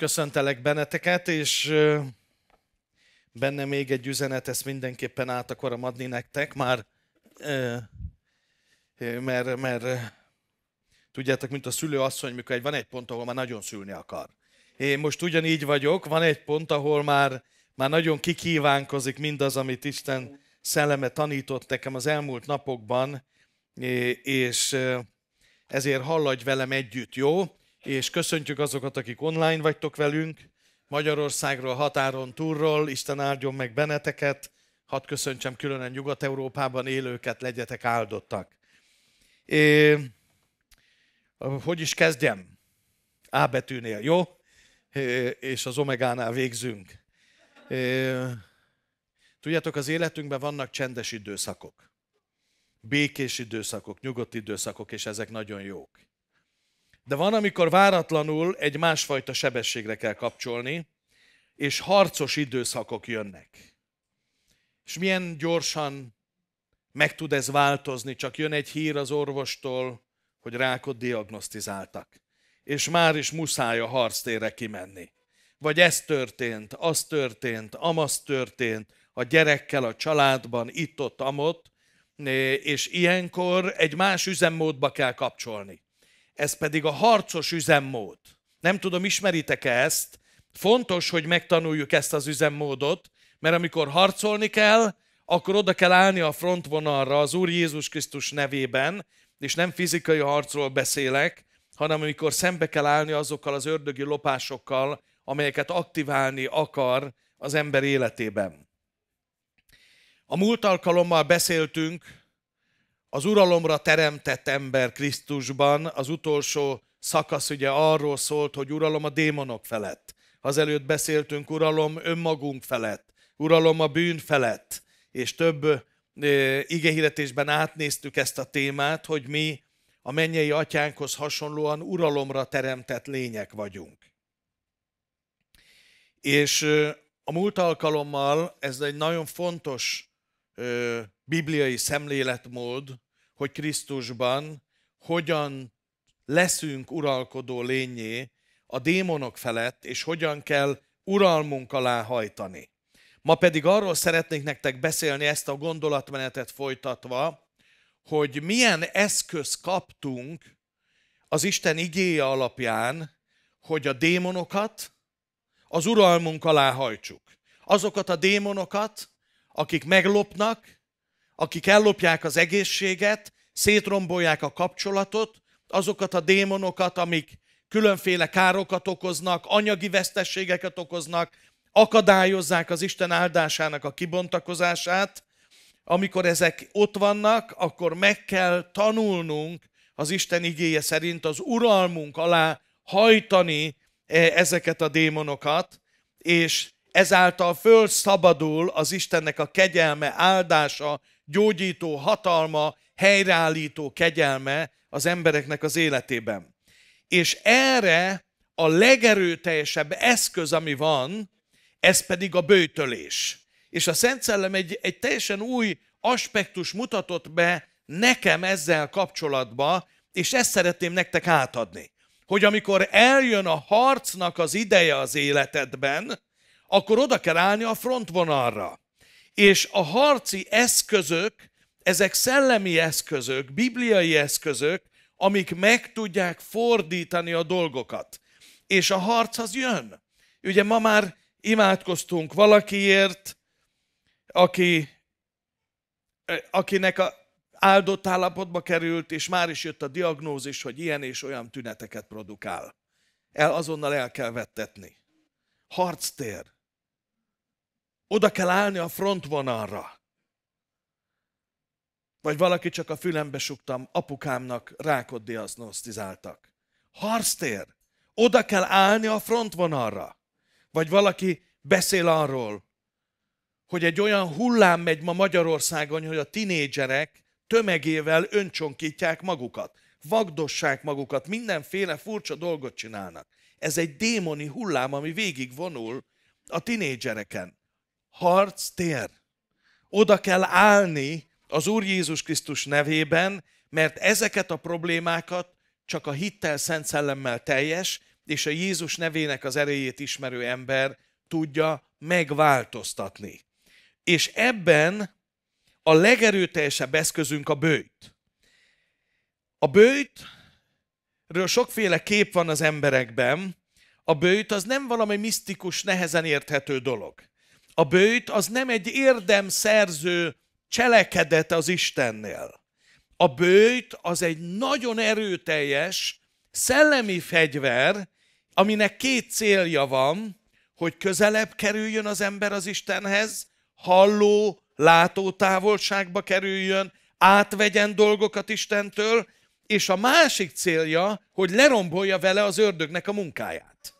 köszöntelek benneteket, és benne még egy üzenet, ezt mindenképpen át akarom adni nektek, már mert, mert tudjátok, mint a szülő asszony, mikor egy, van egy pont, ahol már nagyon szülni akar. Én most ugyanígy vagyok, van egy pont, ahol már, már nagyon kikívánkozik mindaz, amit Isten szelleme tanított nekem az elmúlt napokban, és ezért halladj velem együtt, jó? és köszöntjük azokat, akik online vagytok velünk, Magyarországról, határon, túlról, Isten áldjon meg benneteket, hadd köszöntsem különen Nyugat-Európában élőket, legyetek áldottak. É, hogy is kezdjem? A betűnél, jó? É, és az omegánál végzünk. É, tudjátok, az életünkben vannak csendes időszakok, békés időszakok, nyugodt időszakok, és ezek nagyon jók. De van, amikor váratlanul egy másfajta sebességre kell kapcsolni, és harcos időszakok jönnek. És milyen gyorsan meg tud ez változni, csak jön egy hír az orvostól, hogy rákot diagnosztizáltak. És már is muszáj a harctérre kimenni. Vagy ez történt, az történt, amaz történt, a gyerekkel, a családban, itt-ott, amott, és ilyenkor egy más üzemmódba kell kapcsolni ez pedig a harcos üzemmód. Nem tudom, ismeritek-e ezt? Fontos, hogy megtanuljuk ezt az üzemmódot, mert amikor harcolni kell, akkor oda kell állni a frontvonalra az Úr Jézus Krisztus nevében, és nem fizikai harcról beszélek, hanem amikor szembe kell állni azokkal az ördögi lopásokkal, amelyeket aktiválni akar az ember életében. A múlt alkalommal beszéltünk az uralomra teremtett ember Krisztusban, az utolsó szakasz ugye arról szólt, hogy uralom a démonok felett. Azelőtt beszéltünk uralom önmagunk felett, uralom a bűn felett, és több igehíretésben átnéztük ezt a témát, hogy mi a mennyei atyánkhoz hasonlóan uralomra teremtett lények vagyunk. És a múlt alkalommal ez egy nagyon fontos ö, bibliai szemléletmód, hogy Krisztusban hogyan leszünk uralkodó lényé a démonok felett, és hogyan kell uralmunk alá hajtani. Ma pedig arról szeretnék nektek beszélni, ezt a gondolatmenetet folytatva, hogy milyen eszköz kaptunk az Isten igéje alapján, hogy a démonokat az uralmunk alá hajtsuk. Azokat a démonokat, akik meglopnak, akik ellopják az egészséget, szétrombolják a kapcsolatot, azokat a démonokat, amik különféle károkat okoznak, anyagi vesztességeket okoznak, akadályozzák az Isten áldásának a kibontakozását. Amikor ezek ott vannak, akkor meg kell tanulnunk az Isten igéje szerint az uralmunk alá hajtani e, ezeket a démonokat, és ezáltal fölszabadul az Istennek a kegyelme, áldása, gyógyító hatalma, helyreállító kegyelme az embereknek az életében. És erre a legerőteljesebb eszköz, ami van, ez pedig a bőtölés. És a Szent Szellem egy, egy teljesen új aspektus mutatott be nekem ezzel kapcsolatba, és ezt szeretném nektek átadni. Hogy amikor eljön a harcnak az ideje az életedben, akkor oda kell állni a frontvonalra. És a harci eszközök, ezek szellemi eszközök, bibliai eszközök, amik meg tudják fordítani a dolgokat. És a harc az jön. Ugye ma már imádkoztunk valakiért, aki, akinek a áldott állapotba került, és már is jött a diagnózis, hogy ilyen és olyan tüneteket produkál. El azonnal el kell vettetni. Harctér. Oda kell állni a frontvonalra. Vagy valaki csak a fülembe suktam, apukámnak rákot diagnosztizáltak. Harctér! Oda kell állni a frontvonalra. Vagy valaki beszél arról, hogy egy olyan hullám megy ma Magyarországon, hogy a tinédzserek tömegével öncsonkítják magukat, vagdossák magukat, mindenféle furcsa dolgot csinálnak. Ez egy démoni hullám, ami végig vonul a tinédzsereken tér. Oda kell állni az Úr Jézus Krisztus nevében, mert ezeket a problémákat csak a hittel, szent szellemmel teljes, és a Jézus nevének az erejét ismerő ember tudja megváltoztatni. És ebben a legerőteljesebb eszközünk a bőjt. A bőjtről sokféle kép van az emberekben. A bőjt az nem valami misztikus, nehezen érthető dolog. A bőjt az nem egy érdemszerző cselekedet az Istennél. A bőjt az egy nagyon erőteljes, szellemi fegyver, aminek két célja van, hogy közelebb kerüljön az ember az Istenhez, halló, látó távolságba kerüljön, átvegyen dolgokat Istentől, és a másik célja, hogy lerombolja vele az ördögnek a munkáját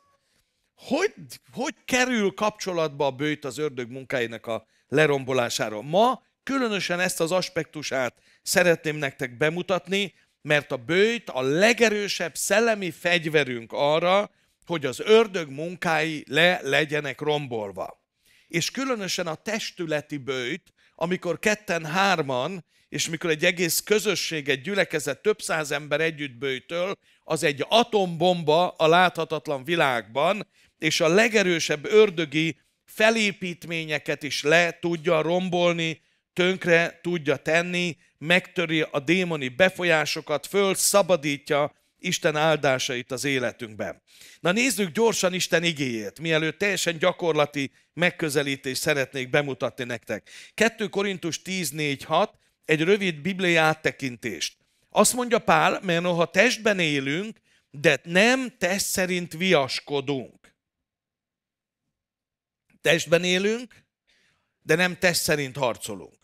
hogy, hogy kerül kapcsolatba a bőjt az ördög munkáinak a lerombolására? Ma különösen ezt az aspektusát szeretném nektek bemutatni, mert a bőjt a legerősebb szellemi fegyverünk arra, hogy az ördög munkái le legyenek rombolva. És különösen a testületi bőjt, amikor ketten-hárman, és mikor egy egész közösség, egy gyülekezet több száz ember együtt bőjtöl, az egy atombomba a láthatatlan világban, és a legerősebb ördögi felépítményeket is le tudja rombolni, tönkre tudja tenni, megtöri a démoni befolyásokat, föl szabadítja Isten áldásait az életünkben. Na nézzük gyorsan Isten igéjét, mielőtt teljesen gyakorlati megközelítést szeretnék bemutatni nektek. 2 Korintus 10.4.6 egy rövid bibliai áttekintést. Azt mondja Pál, mert noha testben élünk, de nem test szerint viaskodunk. Testben élünk, de nem test szerint harcolunk.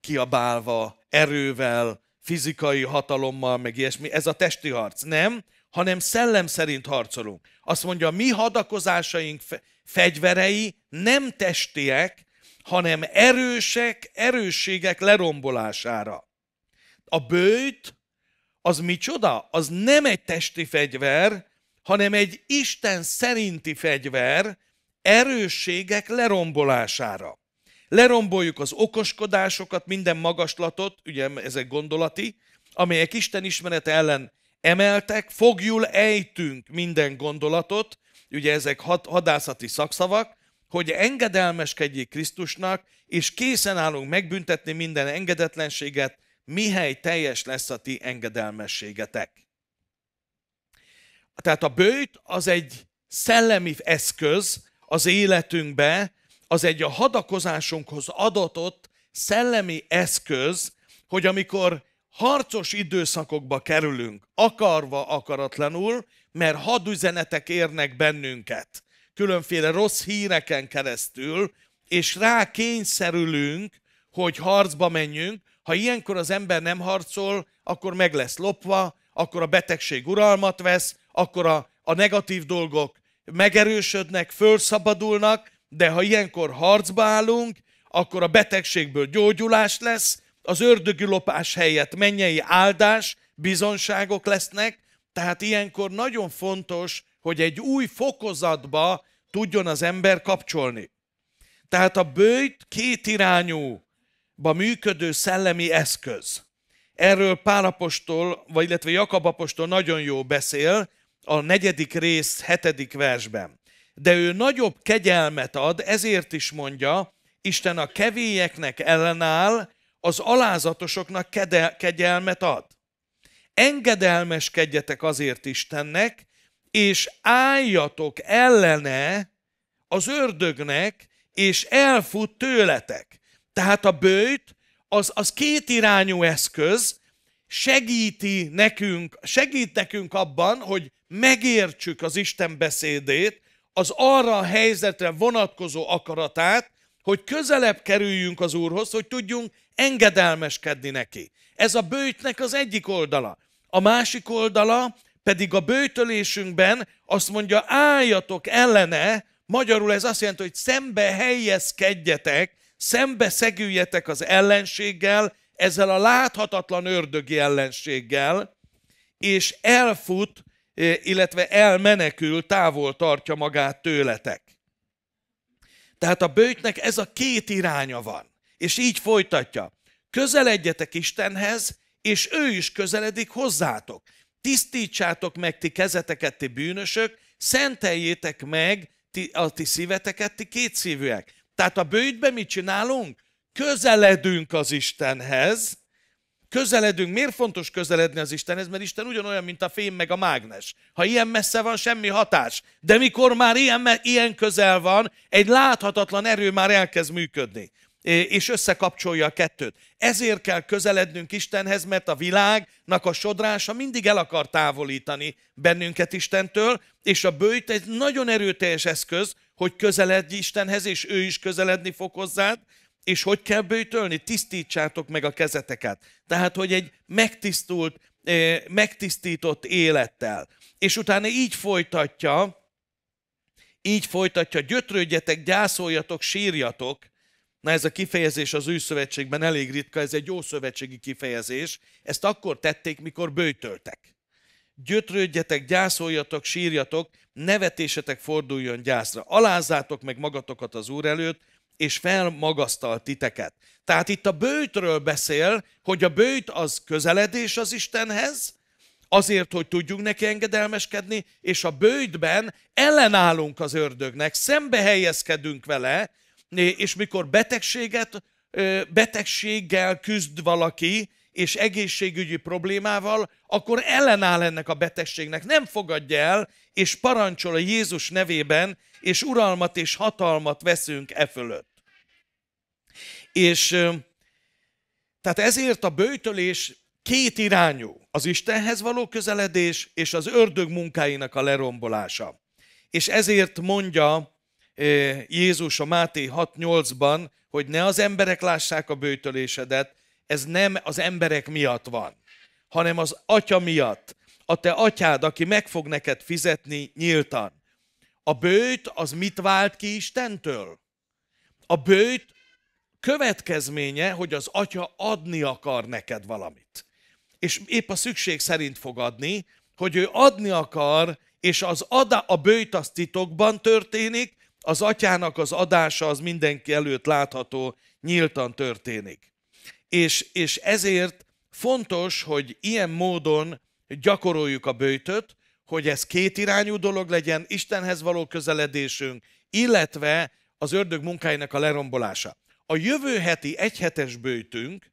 Kiabálva, erővel, fizikai hatalommal, meg ilyesmi. Ez a testi harc. Nem, hanem szellem szerint harcolunk. Azt mondja, mi hadakozásaink fegyverei nem testiek, hanem erősek, erősségek lerombolására. A bőjt, az micsoda? Az nem egy testi fegyver, hanem egy Isten szerinti fegyver, erősségek lerombolására. Leromboljuk az okoskodásokat, minden magaslatot, ugye ezek gondolati, amelyek Isten ismerete ellen emeltek, fogjul ejtünk minden gondolatot, ugye ezek had, hadászati szakszavak, hogy engedelmeskedjék Krisztusnak, és készen állunk megbüntetni minden engedetlenséget, mihely teljes lesz a ti engedelmességetek. Tehát a bőjt az egy szellemi eszköz, az életünkbe, az egy a hadakozásunkhoz adatott szellemi eszköz, hogy amikor harcos időszakokba kerülünk, akarva, akaratlanul, mert hadüzenetek érnek bennünket, különféle rossz híreken keresztül, és rá kényszerülünk, hogy harcba menjünk. Ha ilyenkor az ember nem harcol, akkor meg lesz lopva, akkor a betegség uralmat vesz, akkor a, a negatív dolgok megerősödnek, fölszabadulnak, de ha ilyenkor harcba állunk, akkor a betegségből gyógyulás lesz, az ördögi lopás helyett mennyei áldás, bizonságok lesznek, tehát ilyenkor nagyon fontos, hogy egy új fokozatba tudjon az ember kapcsolni. Tehát a bőjt kétirányúba működő szellemi eszköz. Erről Pálapostól, vagy illetve Jakab apostol nagyon jó beszél, a negyedik rész hetedik versben. De ő nagyobb kegyelmet ad, ezért is mondja, Isten a kevélyeknek ellenáll, az alázatosoknak kegyelmet ad. Engedelmeskedjetek azért Istennek, és álljatok ellene az ördögnek, és elfut tőletek. Tehát a bőjt az, az kétirányú eszköz, segíti nekünk, segít nekünk abban, hogy megértsük az Isten beszédét, az arra a helyzetre vonatkozó akaratát, hogy közelebb kerüljünk az Úrhoz, hogy tudjunk engedelmeskedni neki. Ez a bőjtnek az egyik oldala. A másik oldala pedig a bőtölésünkben azt mondja, álljatok ellene, magyarul ez azt jelenti, hogy szembe helyezkedjetek, szembe szegüljetek az ellenséggel, ezzel a láthatatlan ördögi ellenséggel, és elfut illetve elmenekül, távol tartja magát tőletek. Tehát a bőjtnek ez a két iránya van. És így folytatja. Közeledjetek Istenhez, és ő is közeledik hozzátok. Tisztítsátok meg ti kezeteket, ti bűnösök, szenteljétek meg ti, a ti szíveteket, ti kétszívűek. Tehát a bőjtben mit csinálunk? Közeledünk az Istenhez, Közeledünk, miért fontos közeledni az Istenhez? Mert Isten ugyanolyan, mint a fém meg a mágnes. Ha ilyen messze van, semmi hatás. De mikor már ilyen, ilyen közel van, egy láthatatlan erő már elkezd működni és összekapcsolja a kettőt. Ezért kell közelednünk Istenhez, mert a világnak a sodrása mindig el akar távolítani bennünket Istentől, és a bőjt egy nagyon erőteljes eszköz, hogy közeledj Istenhez, és ő is közeledni fog hozzád, és hogy kell bőtölni? Tisztítsátok meg a kezeteket. Tehát, hogy egy megtisztult, eh, megtisztított élettel. És utána így folytatja, így folytatja, gyötrődjetek, gyászoljatok, sírjatok. Na ez a kifejezés az új szövetségben elég ritka, ez egy jó szövetségi kifejezés. Ezt akkor tették, mikor bőtöltek. Gyötrődjetek, gyászoljatok, sírjatok, nevetésetek forduljon gyászra. Alázzátok meg magatokat az Úr előtt, és felmagasztal titeket. Tehát itt a bőtről beszél, hogy a bőt az közeledés az Istenhez, azért, hogy tudjunk neki engedelmeskedni, és a bőjtben ellenállunk az ördögnek, szembe helyezkedünk vele, és mikor betegséget, betegséggel küzd valaki, és egészségügyi problémával, akkor ellenáll ennek a betegségnek, nem fogadja el, és parancsol a Jézus nevében, és uralmat és hatalmat veszünk e fölött. És tehát ezért a bőtölés két irányú, az Istenhez való közeledés és az ördög munkáinak a lerombolása. És ezért mondja Jézus a Máté 6.8-ban, hogy ne az emberek lássák a bőtölésedet, ez nem az emberek miatt van, hanem az atya miatt. A te atyád, aki meg fog neked fizetni nyíltan. A bőjt az mit vált ki Istentől? A bőjt következménye, hogy az atya adni akar neked valamit. És épp a szükség szerint fog adni, hogy ő adni akar, és az ada, a bőjt az titokban történik, az atyának az adása az mindenki előtt látható, nyíltan történik. És, és ezért fontos, hogy ilyen módon gyakoroljuk a bőjtöt, hogy ez kétirányú dolog legyen, Istenhez való közeledésünk, illetve az ördög munkáinak a lerombolása. A jövő heti egyhetes bőjtünk,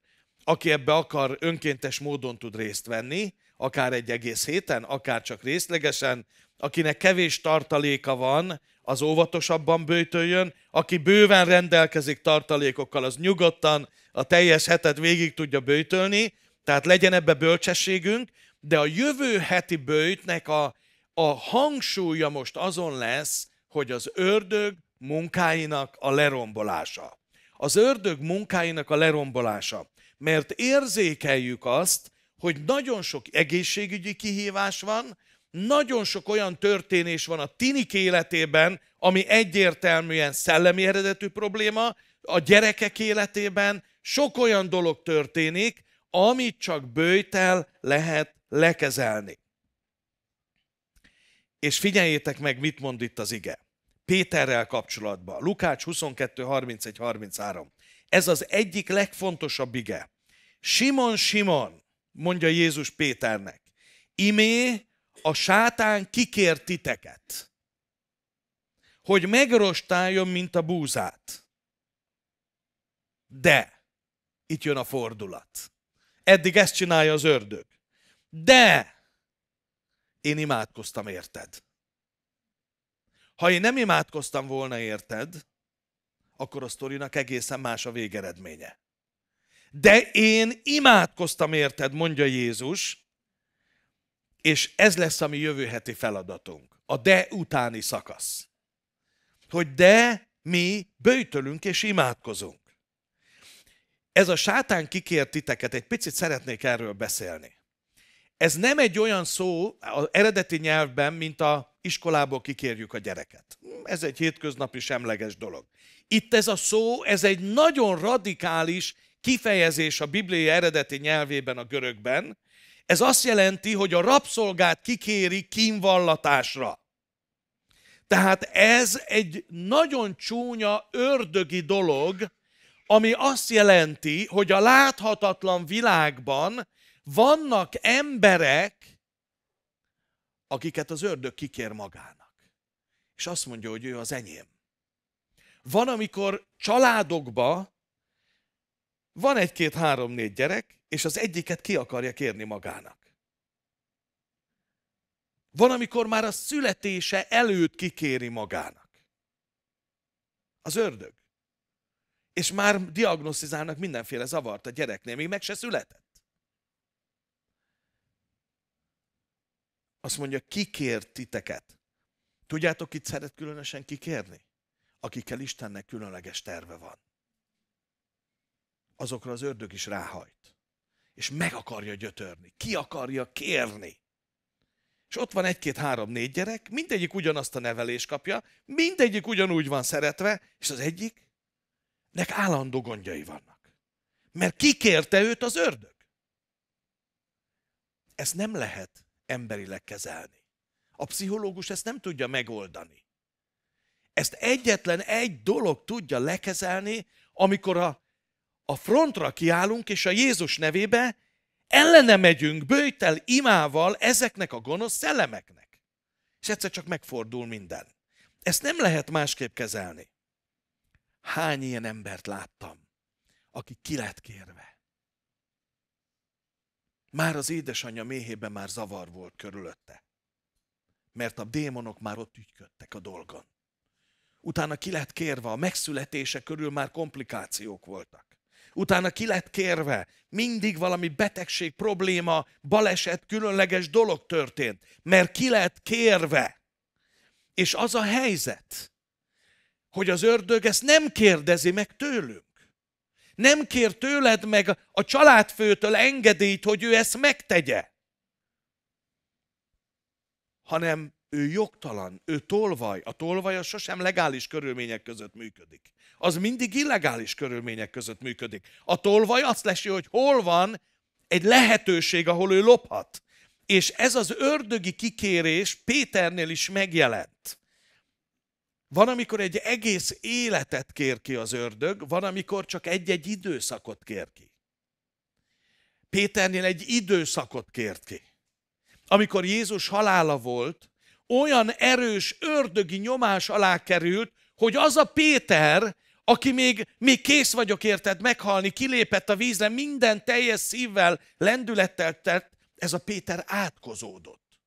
aki ebbe akar, önkéntes módon tud részt venni, akár egy egész héten, akár csak részlegesen, akinek kevés tartaléka van, az óvatosabban bőtöljön, aki bőven rendelkezik tartalékokkal, az nyugodtan a teljes hetet végig tudja bőjtölni, tehát legyen ebbe bölcsességünk, de a jövő heti bőjtnek a, a hangsúlya most azon lesz, hogy az ördög munkáinak a lerombolása. Az ördög munkáinak a lerombolása. Mert érzékeljük azt, hogy nagyon sok egészségügyi kihívás van, nagyon sok olyan történés van a tinik életében, ami egyértelműen szellemi eredetű probléma, a gyerekek életében, sok olyan dolog történik, amit csak bőjtel lehet lekezelni. És figyeljétek meg, mit mond itt az ige. Péterrel kapcsolatban. Lukács 22, 31, 33. Ez az egyik legfontosabb ige. Simon, Simon, mondja Jézus Péternek, imé a sátán kikér titeket, hogy megrostáljon, mint a búzát. De itt jön a fordulat. Eddig ezt csinálja az ördög. De én imádkoztam érted. Ha én nem imádkoztam volna érted, akkor a sztorinak egészen más a végeredménye. De én imádkoztam érted, mondja Jézus, és ez lesz a mi jövő heti feladatunk. A de utáni szakasz. Hogy de mi böjtölünk és imádkozunk ez a sátán kikért titeket, egy picit szeretnék erről beszélni. Ez nem egy olyan szó az eredeti nyelvben, mint a iskolából kikérjük a gyereket. Ez egy hétköznapi semleges dolog. Itt ez a szó, ez egy nagyon radikális kifejezés a Biblia eredeti nyelvében, a görögben. Ez azt jelenti, hogy a rabszolgát kikéri kínvallatásra. Tehát ez egy nagyon csúnya, ördögi dolog, ami azt jelenti, hogy a láthatatlan világban vannak emberek, akiket az ördög kikér magának. És azt mondja, hogy ő az enyém. Van, amikor családokba van egy-két, három-négy gyerek, és az egyiket ki akarja kérni magának. Van, amikor már a születése előtt kikéri magának. Az ördög és már diagnosztizálnak mindenféle zavart a gyereknél, még meg se született. Azt mondja, kikért titeket. Tudjátok, kit szeret különösen kikérni? Akikkel Istennek különleges terve van. Azokra az ördög is ráhajt. És meg akarja gyötörni. Ki akarja kérni. És ott van egy-két, három, négy gyerek, mindegyik ugyanazt a nevelést kapja, mindegyik ugyanúgy van szeretve, és az egyik nek állandó gondjai vannak. Mert kikérte őt az ördög. Ezt nem lehet emberileg kezelni. A pszichológus ezt nem tudja megoldani. Ezt egyetlen egy dolog tudja lekezelni, amikor a, a frontra kiállunk, és a Jézus nevébe ellene megyünk bőjtel, imával ezeknek a gonosz szellemeknek. És egyszer csak megfordul minden. Ezt nem lehet másképp kezelni. Hány ilyen embert láttam, aki ki lett kérve? Már az édesanyja méhében már zavar volt körülötte, mert a démonok már ott ügyködtek a dolgon. Utána ki lett kérve, a megszületése körül már komplikációk voltak. Utána ki lett kérve, mindig valami betegség, probléma, baleset, különleges dolog történt, mert ki lett kérve. És az a helyzet, hogy az ördög ezt nem kérdezi meg tőlünk. Nem kér tőled meg a családfőtől engedélyt, hogy ő ezt megtegye. Hanem ő jogtalan, ő tolvaj. A tolvaj az sosem legális körülmények között működik. Az mindig illegális körülmények között működik. A tolvaj azt lesi, hogy hol van egy lehetőség, ahol ő lophat. És ez az ördögi kikérés Péternél is megjelent. Van, amikor egy egész életet kér ki az ördög, van, amikor csak egy-egy időszakot kér ki. Péternél egy időszakot kért ki. Amikor Jézus halála volt, olyan erős ördögi nyomás alá került, hogy az a Péter, aki még, még kész vagyok érted meghalni, kilépett a vízre, minden teljes szívvel, lendülettel tett, ez a Péter átkozódott.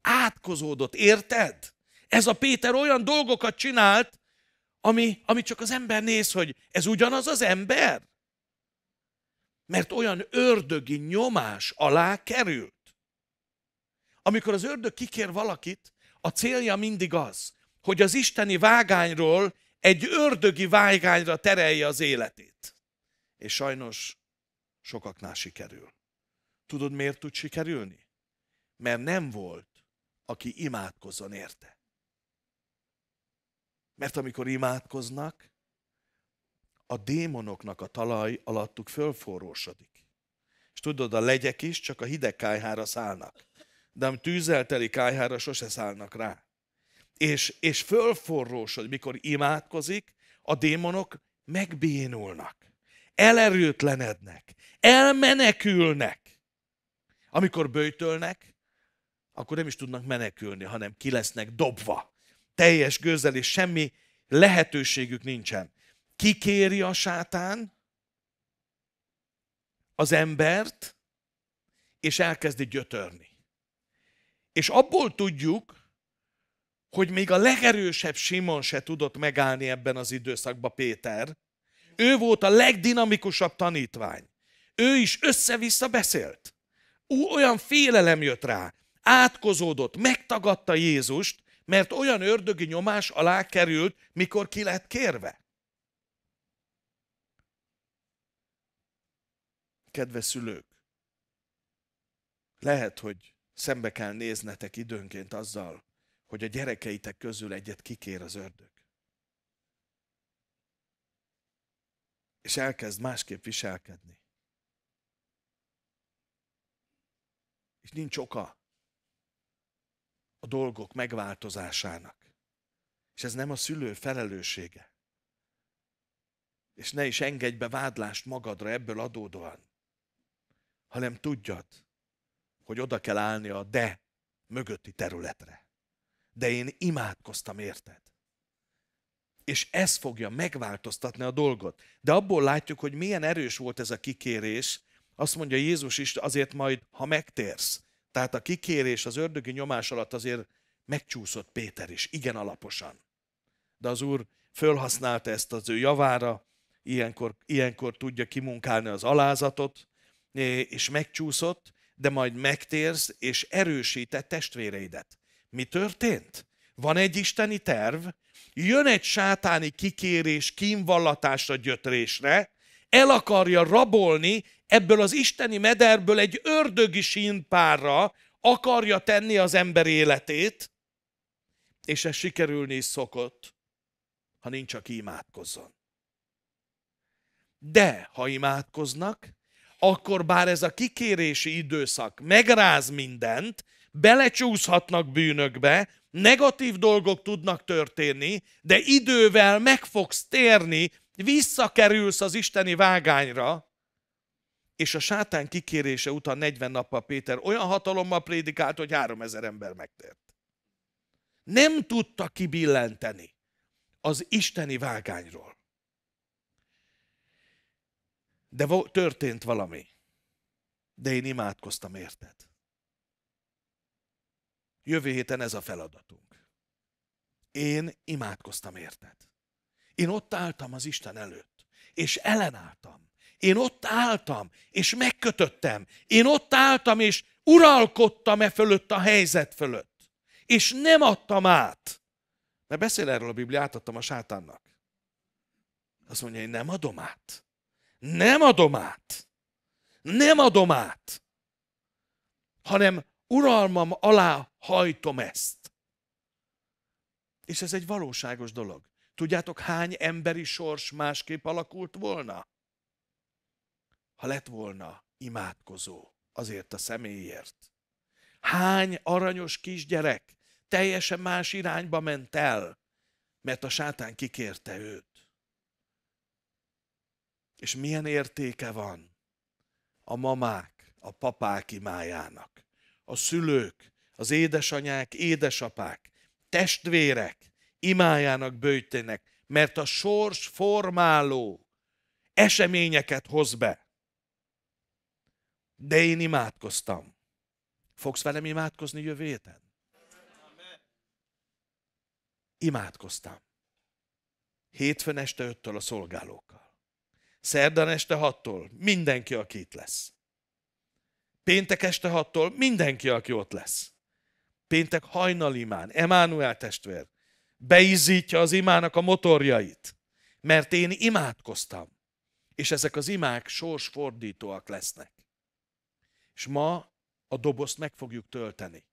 Átkozódott, érted? ez a Péter olyan dolgokat csinált, ami, ami csak az ember néz, hogy ez ugyanaz az ember? Mert olyan ördögi nyomás alá került. Amikor az ördög kikér valakit, a célja mindig az, hogy az isteni vágányról egy ördögi vágányra terelje az életét. És sajnos sokaknál sikerül. Tudod, miért tud sikerülni? Mert nem volt, aki imádkozzon érte. Mert amikor imádkoznak, a démonoknak a talaj alattuk fölforrósodik. És tudod, a legyek is csak a hideg kájhára szállnak. De a tűzelteli kájhára sose szállnak rá. És, és fölforrósod, mikor imádkozik, a démonok megbénulnak, elerőtlenednek, elmenekülnek. Amikor böjtölnek, akkor nem is tudnak menekülni, hanem ki lesznek dobva teljes gőzzel, és semmi lehetőségük nincsen. Kikéri a sátán az embert, és elkezdi gyötörni. És abból tudjuk, hogy még a legerősebb Simon se tudott megállni ebben az időszakban Péter. Ő volt a legdinamikusabb tanítvány. Ő is össze-vissza beszélt. Olyan félelem jött rá, átkozódott, megtagadta Jézust, mert olyan ördögi nyomás alá került, mikor ki lett kérve. Kedves szülők, lehet, hogy szembe kell néznetek időnként azzal, hogy a gyerekeitek közül egyet kikér az ördög. És elkezd másképp viselkedni. És nincs oka a dolgok megváltozásának. És ez nem a szülő felelőssége. És ne is engedj be vádlást magadra ebből adódóan, hanem tudjad, hogy oda kell állni a de mögötti területre. De én imádkoztam érted. És ez fogja megváltoztatni a dolgot. De abból látjuk, hogy milyen erős volt ez a kikérés. Azt mondja Jézus is, azért majd, ha megtérsz, tehát a kikérés az ördögi nyomás alatt azért megcsúszott Péter is, igen alaposan. De az úr fölhasználta ezt az ő javára, ilyenkor, ilyenkor tudja kimunkálni az alázatot, és megcsúszott, de majd megtérsz, és erősített testvéreidet. Mi történt? Van egy isteni terv, jön egy sátáni kikérés, kínvallatásra, gyötrésre, el akarja rabolni ebből az isteni mederből egy ördögi sínpárra, akarja tenni az ember életét, és ez sikerülni is szokott, ha nincs, aki imádkozzon. De ha imádkoznak, akkor bár ez a kikérési időszak megráz mindent, belecsúszhatnak bűnökbe, negatív dolgok tudnak történni, de idővel meg fogsz térni Visszakerülsz az isteni vágányra, és a sátán kikérése után 40 nappal Péter olyan hatalommal prédikált, hogy 3000 ember megtért. Nem tudta kibillenteni az isteni vágányról. De történt valami. De én imádkoztam, érted? Jövő héten ez a feladatunk. Én imádkoztam, érted? Én ott álltam az Isten előtt, és ellenálltam. Én ott álltam, és megkötöttem. Én ott álltam, és uralkodtam e fölött a helyzet fölött. És nem adtam át. Mert beszél erről a Biblia, átadtam a sátánnak. Azt mondja, én nem adom át. Nem adom át. Nem adom át. Hanem uralmam alá hajtom ezt. És ez egy valóságos dolog. Tudjátok, hány emberi sors másképp alakult volna? Ha lett volna imádkozó azért a személyért. Hány aranyos kisgyerek teljesen más irányba ment el, mert a sátán kikérte őt. És milyen értéke van a mamák, a papák imájának, a szülők, az édesanyák, édesapák, testvérek, imájának bőjtének, mert a sors formáló eseményeket hoz be. De én imádkoztam. Fogsz velem imádkozni jövő héten? Imádkoztam. Hétfőn este öttől a szolgálókkal. Szerdán este hattól mindenki, aki itt lesz. Péntek este hattól mindenki, aki ott lesz. Péntek hajnalimán, Emánuel testvér, beizzítja az imának a motorjait. Mert én imádkoztam. És ezek az imák sorsfordítóak lesznek. És ma a dobozt meg fogjuk tölteni.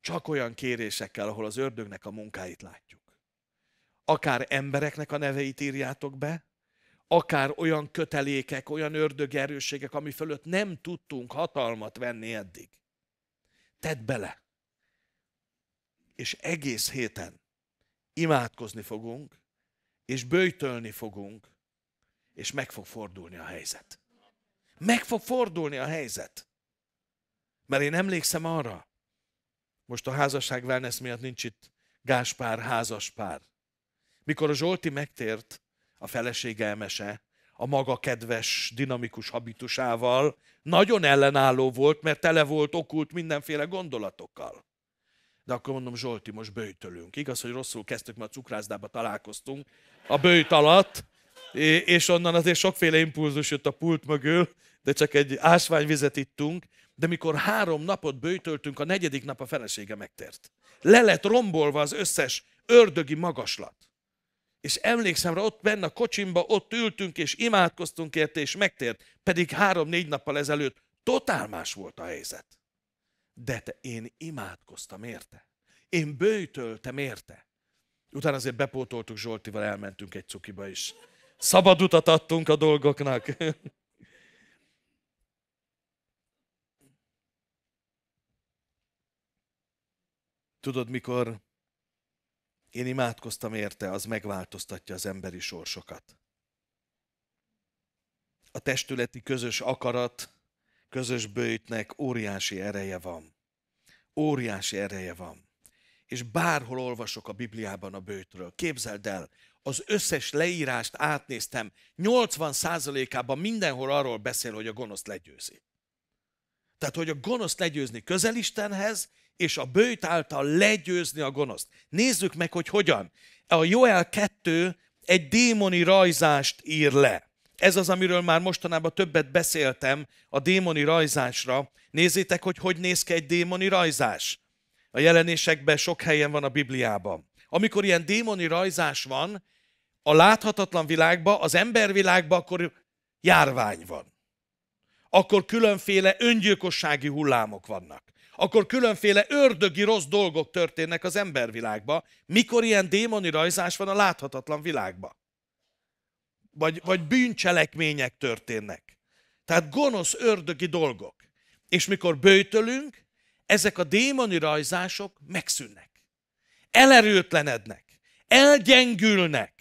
Csak olyan kérésekkel, ahol az ördögnek a munkáit látjuk. Akár embereknek a neveit írjátok be, akár olyan kötelékek, olyan ördög erősségek, ami fölött nem tudtunk hatalmat venni eddig. Tedd bele. És egész héten imádkozni fogunk, és bőjtölni fogunk, és meg fog fordulni a helyzet. Meg fog fordulni a helyzet. Mert én emlékszem arra, most a házasság wellness miatt nincs itt Gáspár, házaspár. Mikor a Zsolti megtért, a felesége elmese, a maga kedves, dinamikus habitusával, nagyon ellenálló volt, mert tele volt okult mindenféle gondolatokkal. De akkor mondom, Zsolti, most bőjtölünk. Igaz, hogy rosszul kezdtük, mert a cukrászdába találkoztunk a bőjt alatt, és onnan azért sokféle impulzus jött a pult mögül, de csak egy ásványvizet ittunk, de mikor három napot bőjtöltünk, a negyedik nap a felesége megtért. Le lett rombolva az összes ördögi magaslat. És emlékszem rá, ott benne a kocsimba, ott ültünk és imádkoztunk érte, és megtért. Pedig három-négy nappal ezelőtt totál más volt a helyzet. De te, én imádkoztam érte. Én bőjtöltem érte. Utána azért bepótoltuk Zsoltival, elmentünk egy cukiba is. Szabad utat adtunk a dolgoknak. Tudod, mikor én imádkoztam érte, az megváltoztatja az emberi sorsokat. A testületi közös akarat közös bőjtnek óriási ereje van. Óriási ereje van. És bárhol olvasok a Bibliában a bőtről. Képzeld el, az összes leírást átnéztem, 80%-ában mindenhol arról beszél, hogy a gonoszt legyőzi. Tehát, hogy a gonoszt legyőzni közel Istenhez, és a bőjt által legyőzni a gonoszt. Nézzük meg, hogy hogyan. A Joel 2 egy démoni rajzást ír le. Ez az, amiről már mostanában többet beszéltem, a démoni rajzásra. Nézzétek, hogy hogy néz ki egy démoni rajzás. A jelenésekben sok helyen van a Bibliában. Amikor ilyen démoni rajzás van, a láthatatlan világba, az embervilágba, akkor járvány van. Akkor különféle öngyilkossági hullámok vannak. Akkor különféle ördögi rossz dolgok történnek az embervilágba, mikor ilyen démoni rajzás van a láthatatlan világba vagy, vagy bűncselekmények történnek. Tehát gonosz, ördögi dolgok. És mikor bőtölünk, ezek a démoni rajzások megszűnnek. Elerőtlenednek, elgyengülnek,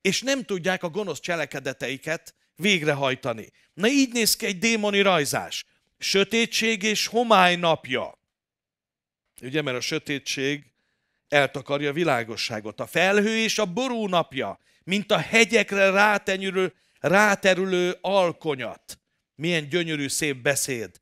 és nem tudják a gonosz cselekedeteiket végrehajtani. Na így néz ki egy démoni rajzás. Sötétség és homály napja. Ugye, mert a sötétség eltakarja a világosságot. A felhő és a ború napja mint a hegyekre rátenyülő, ráterülő alkonyat. Milyen gyönyörű, szép beszéd.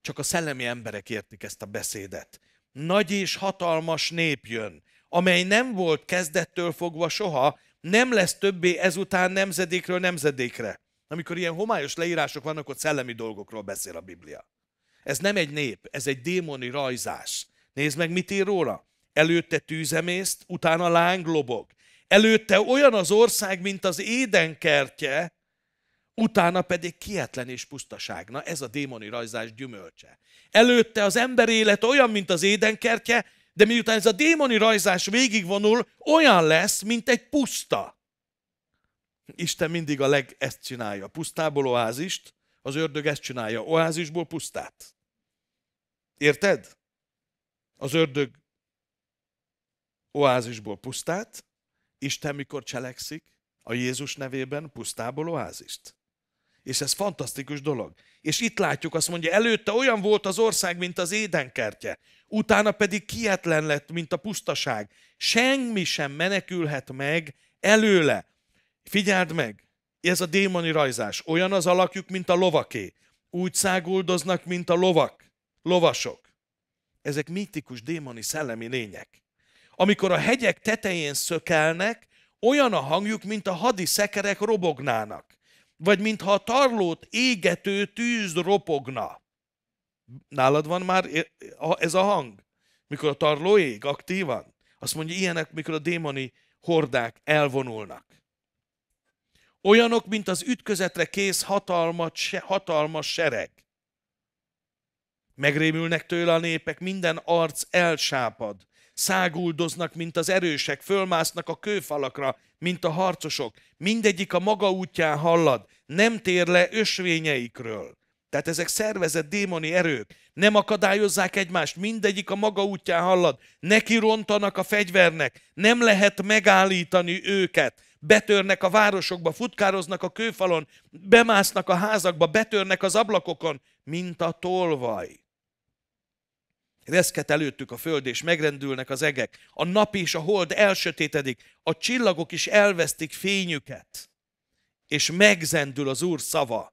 Csak a szellemi emberek értik ezt a beszédet. Nagy és hatalmas nép jön, amely nem volt kezdettől fogva soha, nem lesz többé ezután nemzedékről nemzedékre. Amikor ilyen homályos leírások vannak, ott szellemi dolgokról beszél a Biblia. Ez nem egy nép, ez egy démoni rajzás. Nézd meg, mit ír róla. Előtte tűzemészt, utána láng lobog. Előtte olyan az ország, mint az édenkertje, utána pedig kietlen és pusztaság. Na ez a démoni rajzás gyümölcse. Előtte az ember élet olyan, mint az édenkertje, de miután ez a démoni rajzás végigvonul, olyan lesz, mint egy puszta. Isten mindig a leg ezt csinálja. Pusztából oázist, az ördög ezt csinálja. Oázisból pusztát. Érted? Az ördög oázisból pusztát, Isten mikor cselekszik a Jézus nevében pusztából oázist. És ez fantasztikus dolog. És itt látjuk, azt mondja, előtte olyan volt az ország, mint az édenkertje, utána pedig kietlen lett, mint a pusztaság. Semmi sem menekülhet meg előle. Figyeld meg, ez a démoni rajzás. Olyan az alakjuk, mint a lovaké. Úgy száguldoznak, mint a lovak, lovasok. Ezek mítikus démoni szellemi lények amikor a hegyek tetején szökelnek, olyan a hangjuk, mint a hadi szekerek robognának, vagy mintha a tarlót égető tűz ropogna. Nálad van már ez a hang? Mikor a tarló ég aktívan? Azt mondja, ilyenek, mikor a démoni hordák elvonulnak. Olyanok, mint az ütközetre kész hatalmas, hatalmas sereg. Megrémülnek tőle a népek, minden arc elsápad száguldoznak, mint az erősek, fölmásznak a kőfalakra, mint a harcosok, mindegyik a maga útján hallad, nem tér le ösvényeikről. Tehát ezek szervezett démoni erők, nem akadályozzák egymást, mindegyik a maga útján hallad, neki rontanak a fegyvernek, nem lehet megállítani őket, betörnek a városokba, futkároznak a kőfalon, bemásznak a házakba, betörnek az ablakokon, mint a tolvaj. Reszket előttük a föld, és megrendülnek az egek. A nap és a hold elsötétedik, a csillagok is elvesztik fényüket. És megzendül az Úr szava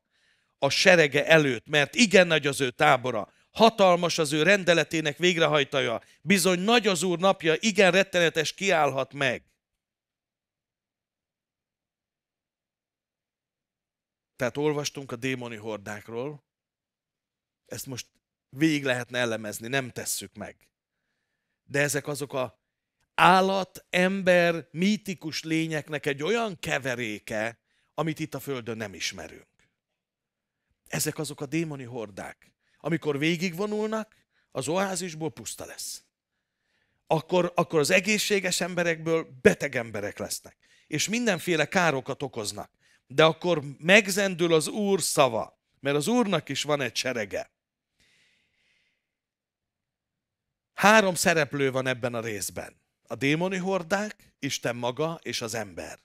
a serege előtt, mert igen nagy az ő tábora, hatalmas az ő rendeletének végrehajtaja, bizony nagy az Úr napja, igen rettenetes kiállhat meg. Tehát olvastunk a démoni hordákról, ezt most végig lehetne elemezni, nem tesszük meg. De ezek azok a állat, ember, mítikus lényeknek egy olyan keveréke, amit itt a Földön nem ismerünk. Ezek azok a démoni hordák. Amikor végigvonulnak, az oázisból puszta lesz. Akkor, akkor az egészséges emberekből beteg emberek lesznek, és mindenféle károkat okoznak. De akkor megzendül az Úr szava, mert az Úrnak is van egy serege. Három szereplő van ebben a részben. A démoni hordák, Isten maga és az ember.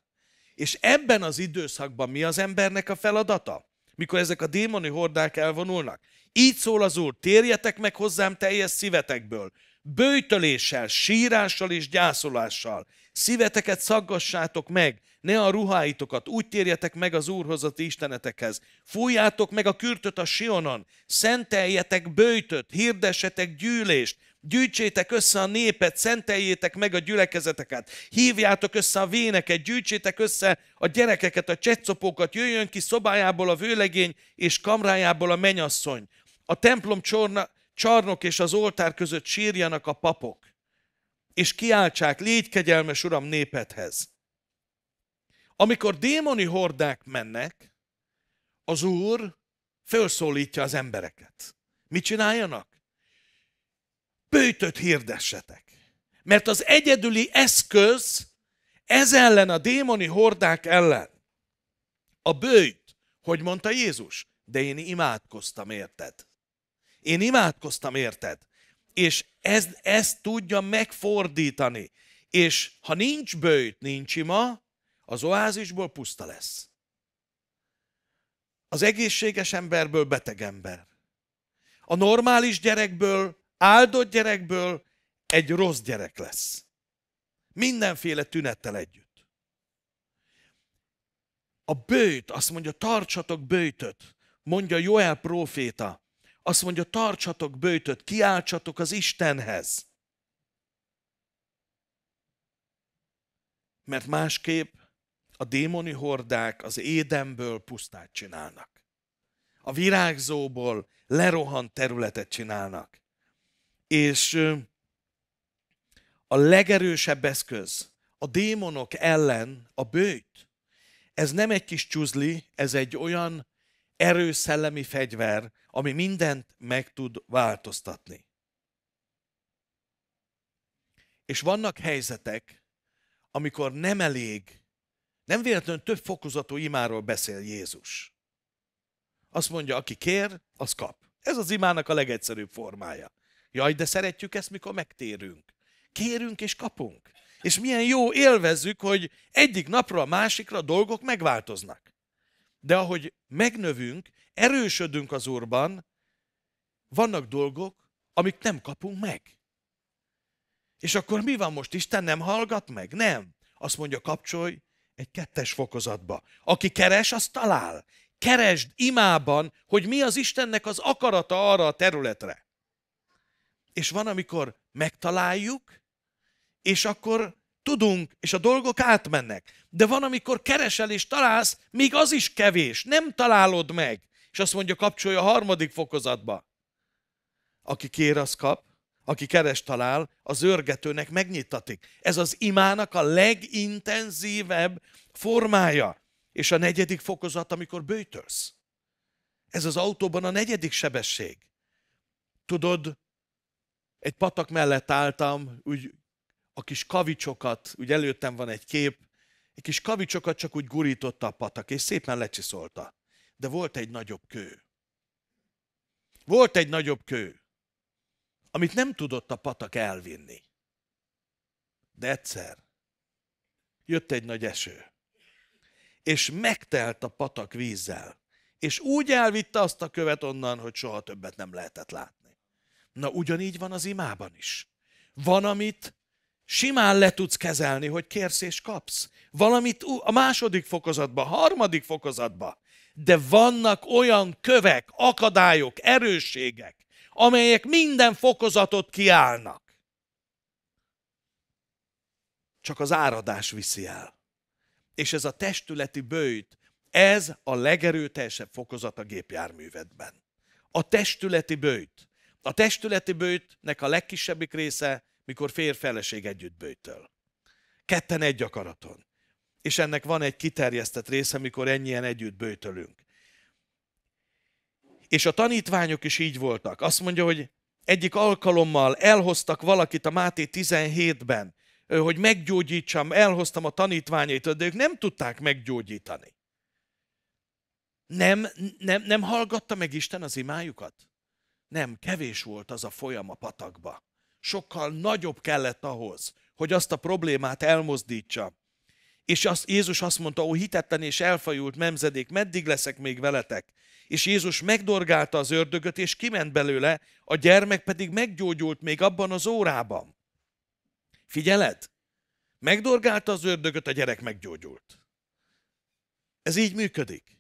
És ebben az időszakban mi az embernek a feladata? Mikor ezek a démoni hordák elvonulnak. Így szól az Úr, térjetek meg hozzám teljes szívetekből, bőjtöléssel, sírással és gyászolással. Szíveteket szaggassátok meg, ne a ruháitokat, úgy térjetek meg az Úrhoz, a ti istenetekhez. Fújjátok meg a kürtöt a Sionon, szenteljetek bőjtöt, hirdessetek gyűlést, gyűjtsétek össze a népet, szenteljétek meg a gyülekezeteket, hívjátok össze a véneket, gyűjtsétek össze a gyerekeket, a csetszopókat, jöjjön ki szobájából a vőlegény és kamrájából a menyasszony. A templom csorna, csarnok és az oltár között sírjanak a papok, és kiáltsák, légy kegyelmes uram népethez. Amikor démoni hordák mennek, az Úr felszólítja az embereket. Mit csináljanak? bőtöt hirdessetek. Mert az egyedüli eszköz ez ellen, a démoni hordák ellen. A bőjt, hogy mondta Jézus, de én imádkoztam, érted? Én imádkoztam, érted? És ez, ezt tudja megfordítani. És ha nincs bőjt, nincs ima, az oázisból puszta lesz. Az egészséges emberből beteg ember. A normális gyerekből áldott gyerekből egy rossz gyerek lesz. Mindenféle tünettel együtt. A bőjt, azt mondja, tartsatok bőjtöt, mondja Joel próféta. Azt mondja, tartsatok bőjtöt, kiáltsatok az Istenhez. Mert másképp a démoni hordák az édenből pusztát csinálnak. A virágzóból lerohant területet csinálnak. És a legerősebb eszköz a démonok ellen a bőjt. Ez nem egy kis csúzli ez egy olyan erőszellemi fegyver, ami mindent meg tud változtatni. És vannak helyzetek, amikor nem elég, nem véletlenül több fokozatú imáról beszél Jézus. Azt mondja, aki kér, az kap. Ez az imának a legegyszerűbb formája. Jaj, de szeretjük ezt, mikor megtérünk. Kérünk és kapunk. És milyen jó élvezzük, hogy egyik napra a másikra dolgok megváltoznak. De ahogy megnövünk, erősödünk az Úrban, vannak dolgok, amik nem kapunk meg. És akkor mi van most? Isten nem hallgat meg? Nem. Azt mondja, kapcsolj egy kettes fokozatba. Aki keres, az talál. Keresd imában, hogy mi az Istennek az akarata arra a területre és van, amikor megtaláljuk, és akkor tudunk, és a dolgok átmennek. De van, amikor keresel és találsz, még az is kevés, nem találod meg. És azt mondja, kapcsolja a harmadik fokozatba. Aki kér, az kap, aki keres, talál, az örgetőnek megnyitatik Ez az imának a legintenzívebb formája. És a negyedik fokozat, amikor bőjtölsz. Ez az autóban a negyedik sebesség. Tudod, egy patak mellett álltam, úgy a kis kavicsokat, úgy előttem van egy kép, egy kis kavicsokat csak úgy gurította a patak, és szépen lecsiszolta. De volt egy nagyobb kő. Volt egy nagyobb kő, amit nem tudott a patak elvinni. De egyszer jött egy nagy eső, és megtelt a patak vízzel, és úgy elvitte azt a követ onnan, hogy soha többet nem lehetett látni. Na ugyanígy van az imában is. Van, amit simán le tudsz kezelni, hogy kérsz és kapsz. Valamit a második fokozatba, a harmadik fokozatba. De vannak olyan kövek, akadályok, erősségek, amelyek minden fokozatot kiállnak. Csak az áradás viszi el. És ez a testületi bőjt, ez a legerőteljesebb fokozat a gépjárművedben. A testületi bőjt. A testületi bőtnek a legkisebbik része, mikor fér feleség együtt bőtöl. Ketten egy akaraton. És ennek van egy kiterjesztett része, mikor ennyien együtt bőtölünk. És a tanítványok is így voltak. Azt mondja, hogy egyik alkalommal elhoztak valakit a Máté 17-ben, hogy meggyógyítsam, elhoztam a tanítványait, de ők nem tudták meggyógyítani. Nem, nem, nem hallgatta meg Isten az imájukat? Nem, kevés volt az a folyam a patakba. Sokkal nagyobb kellett ahhoz, hogy azt a problémát elmozdítsa. És azt, Jézus azt mondta, ó hitetlen és elfajult memzedék, meddig leszek még veletek? És Jézus megdorgálta az ördögöt, és kiment belőle, a gyermek pedig meggyógyult még abban az órában. Figyeled? Megdorgálta az ördögöt, a gyerek meggyógyult. Ez így működik.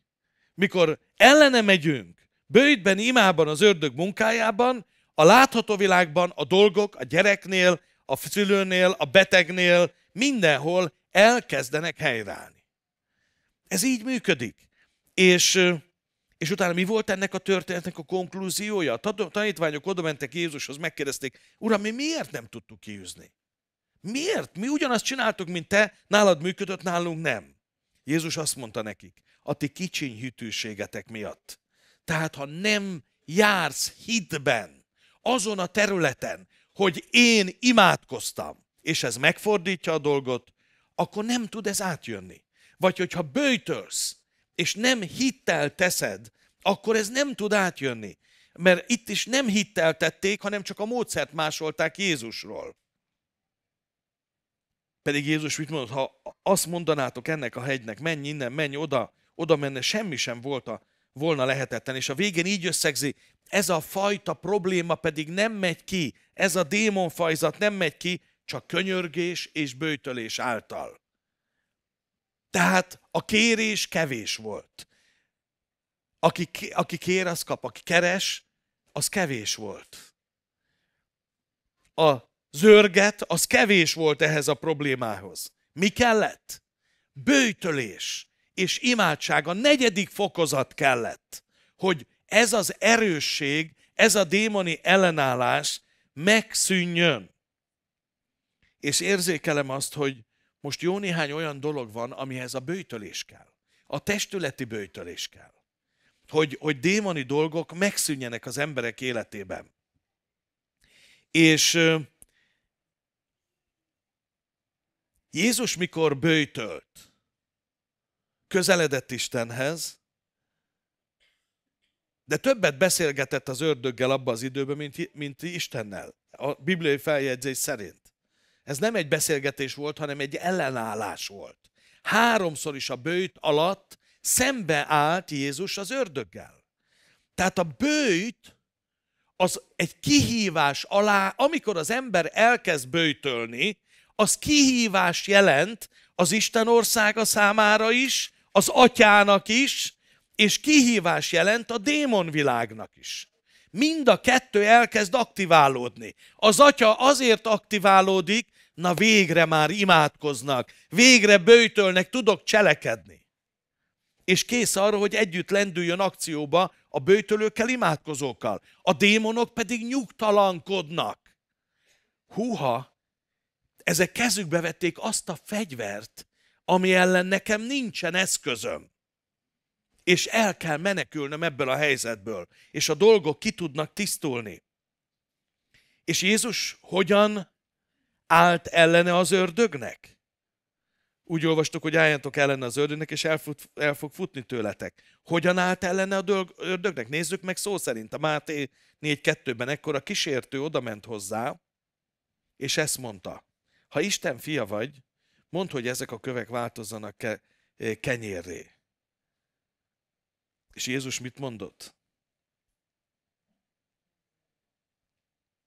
Mikor ellene megyünk, Bőjtben, imában, az ördög munkájában, a látható világban a dolgok a gyereknél, a szülőnél, a betegnél, mindenhol elkezdenek helyreállni. Ez így működik. És, és utána mi volt ennek a történetnek a konklúziója? A tanítványok oda mentek Jézushoz, megkérdezték, Uram, mi miért nem tudtuk kiűzni? Miért? Mi ugyanazt csináltuk, mint te, nálad működött, nálunk nem. Jézus azt mondta nekik, a ti kicsiny hitűségetek miatt. Tehát ha nem jársz hitben azon a területen, hogy én imádkoztam, és ez megfordítja a dolgot, akkor nem tud ez átjönni. Vagy hogyha böjtölsz, és nem hittel teszed, akkor ez nem tud átjönni. Mert itt is nem hittel tették, hanem csak a módszert másolták Jézusról. Pedig Jézus mit mondott, ha azt mondanátok ennek a hegynek, menj innen, menj oda, oda menne, semmi sem volt a volna lehetetlen. És a végén így összegzi, ez a fajta probléma pedig nem megy ki, ez a démonfajzat nem megy ki, csak könyörgés és bőtölés által. Tehát a kérés kevés volt. Aki, aki kér, az kap, aki keres, az kevés volt. A zörget, az kevés volt ehhez a problémához. Mi kellett? Bőtölés és imádság. A negyedik fokozat kellett, hogy ez az erősség, ez a démoni ellenállás megszűnjön. És érzékelem azt, hogy most jó néhány olyan dolog van, amihez a bőjtölés kell. A testületi bőjtölés kell. Hogy, hogy démoni dolgok megszűnjenek az emberek életében. És Jézus mikor bőjtölt, közeledett Istenhez, de többet beszélgetett az ördöggel abban az időben, mint, mint Istennel, a bibliai feljegyzés szerint. Ez nem egy beszélgetés volt, hanem egy ellenállás volt. Háromszor is a bőjt alatt szembe állt Jézus az ördöggel. Tehát a bőjt az egy kihívás alá, amikor az ember elkezd bőjtölni, az kihívás jelent az Isten országa számára is, az atyának is, és kihívás jelent a démonvilágnak is. Mind a kettő elkezd aktiválódni. Az atya azért aktiválódik, na végre már imádkoznak, végre bőjtölnek, tudok cselekedni. És kész arra, hogy együtt lendüljön akcióba a bőjtölőkkel, imádkozókkal. A démonok pedig nyugtalankodnak. Húha, ezek kezükbe vették azt a fegyvert, ami ellen nekem nincsen eszközöm. És el kell menekülnöm ebből a helyzetből, és a dolgok ki tudnak tisztulni. És Jézus hogyan állt ellene az ördögnek? Úgy olvastuk, hogy álljatok ellene az ördögnek, és el el fog futni tőletek. Hogyan állt ellene a ördögnek? Nézzük meg szó szerint. A Máté 4.2-ben ekkor a kísértő odament hozzá, és ezt mondta. Ha Isten fia vagy, Mondd, hogy ezek a kövek változzanak ke- eh, kenyérré. És Jézus mit mondott?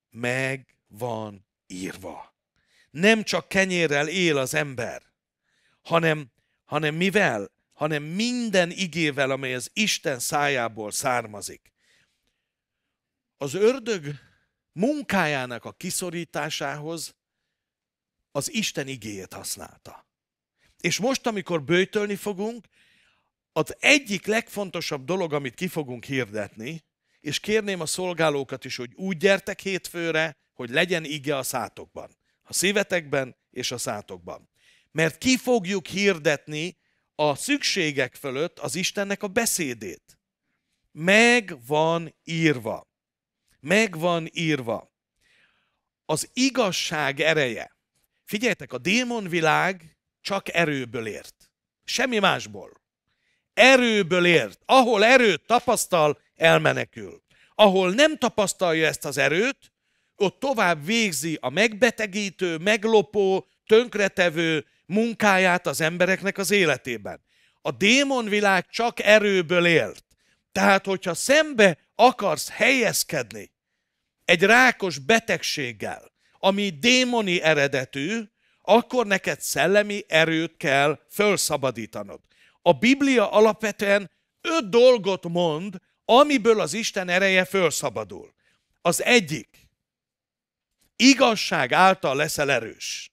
Meg van írva. Nem csak kenyérrel él az ember, hanem, hanem mivel? Hanem minden igével, amely az Isten szájából származik. Az ördög munkájának a kiszorításához az Isten igéjét használta. És most, amikor bőtölni fogunk, az egyik legfontosabb dolog, amit ki fogunk hirdetni, és kérném a szolgálókat is, hogy úgy gyertek hétfőre, hogy legyen ige a szátokban. A szívetekben és a szátokban. Mert ki fogjuk hirdetni a szükségek fölött az Istennek a beszédét. Meg van írva. Meg van írva. Az igazság ereje Figyeljetek, a démonvilág csak erőből ért. Semmi másból. Erőből ért. Ahol erőt tapasztal, elmenekül. Ahol nem tapasztalja ezt az erőt, ott tovább végzi a megbetegítő, meglopó, tönkretevő munkáját az embereknek az életében. A démonvilág csak erőből élt. Tehát, hogyha szembe akarsz helyezkedni egy rákos betegséggel, ami démoni eredetű, akkor neked szellemi erőt kell felszabadítanod. A Biblia alapvetően öt dolgot mond, amiből az Isten ereje felszabadul. Az egyik, igazság által leszel erős.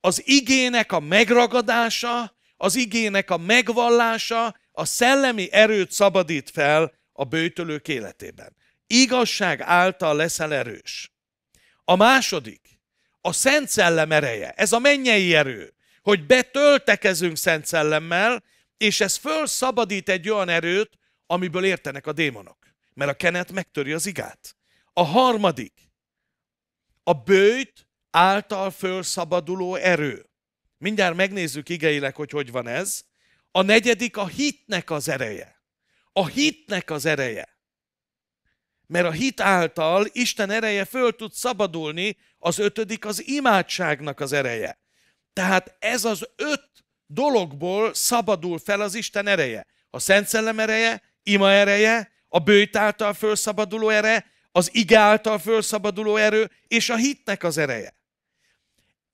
Az igének a megragadása, az igének a megvallása a szellemi erőt szabadít fel a bőtölők életében. Igazság által leszel erős. A második, a Szent Szellem ereje, ez a mennyei erő, hogy betöltekezünk Szent Szellemmel, és ez fölszabadít egy olyan erőt, amiből értenek a démonok. Mert a kenet megtöri az igát. A harmadik, a bőjt által fölszabaduló erő. Mindjárt megnézzük igeileg, hogy hogy van ez. A negyedik a hitnek az ereje. A hitnek az ereje mert a hit által Isten ereje föl tud szabadulni, az ötödik az imádságnak az ereje. Tehát ez az öt dologból szabadul fel az Isten ereje. A Szent Szellem ereje, ima ereje, a bőjt által fölszabaduló ere, az ige által fölszabaduló erő, és a hitnek az ereje.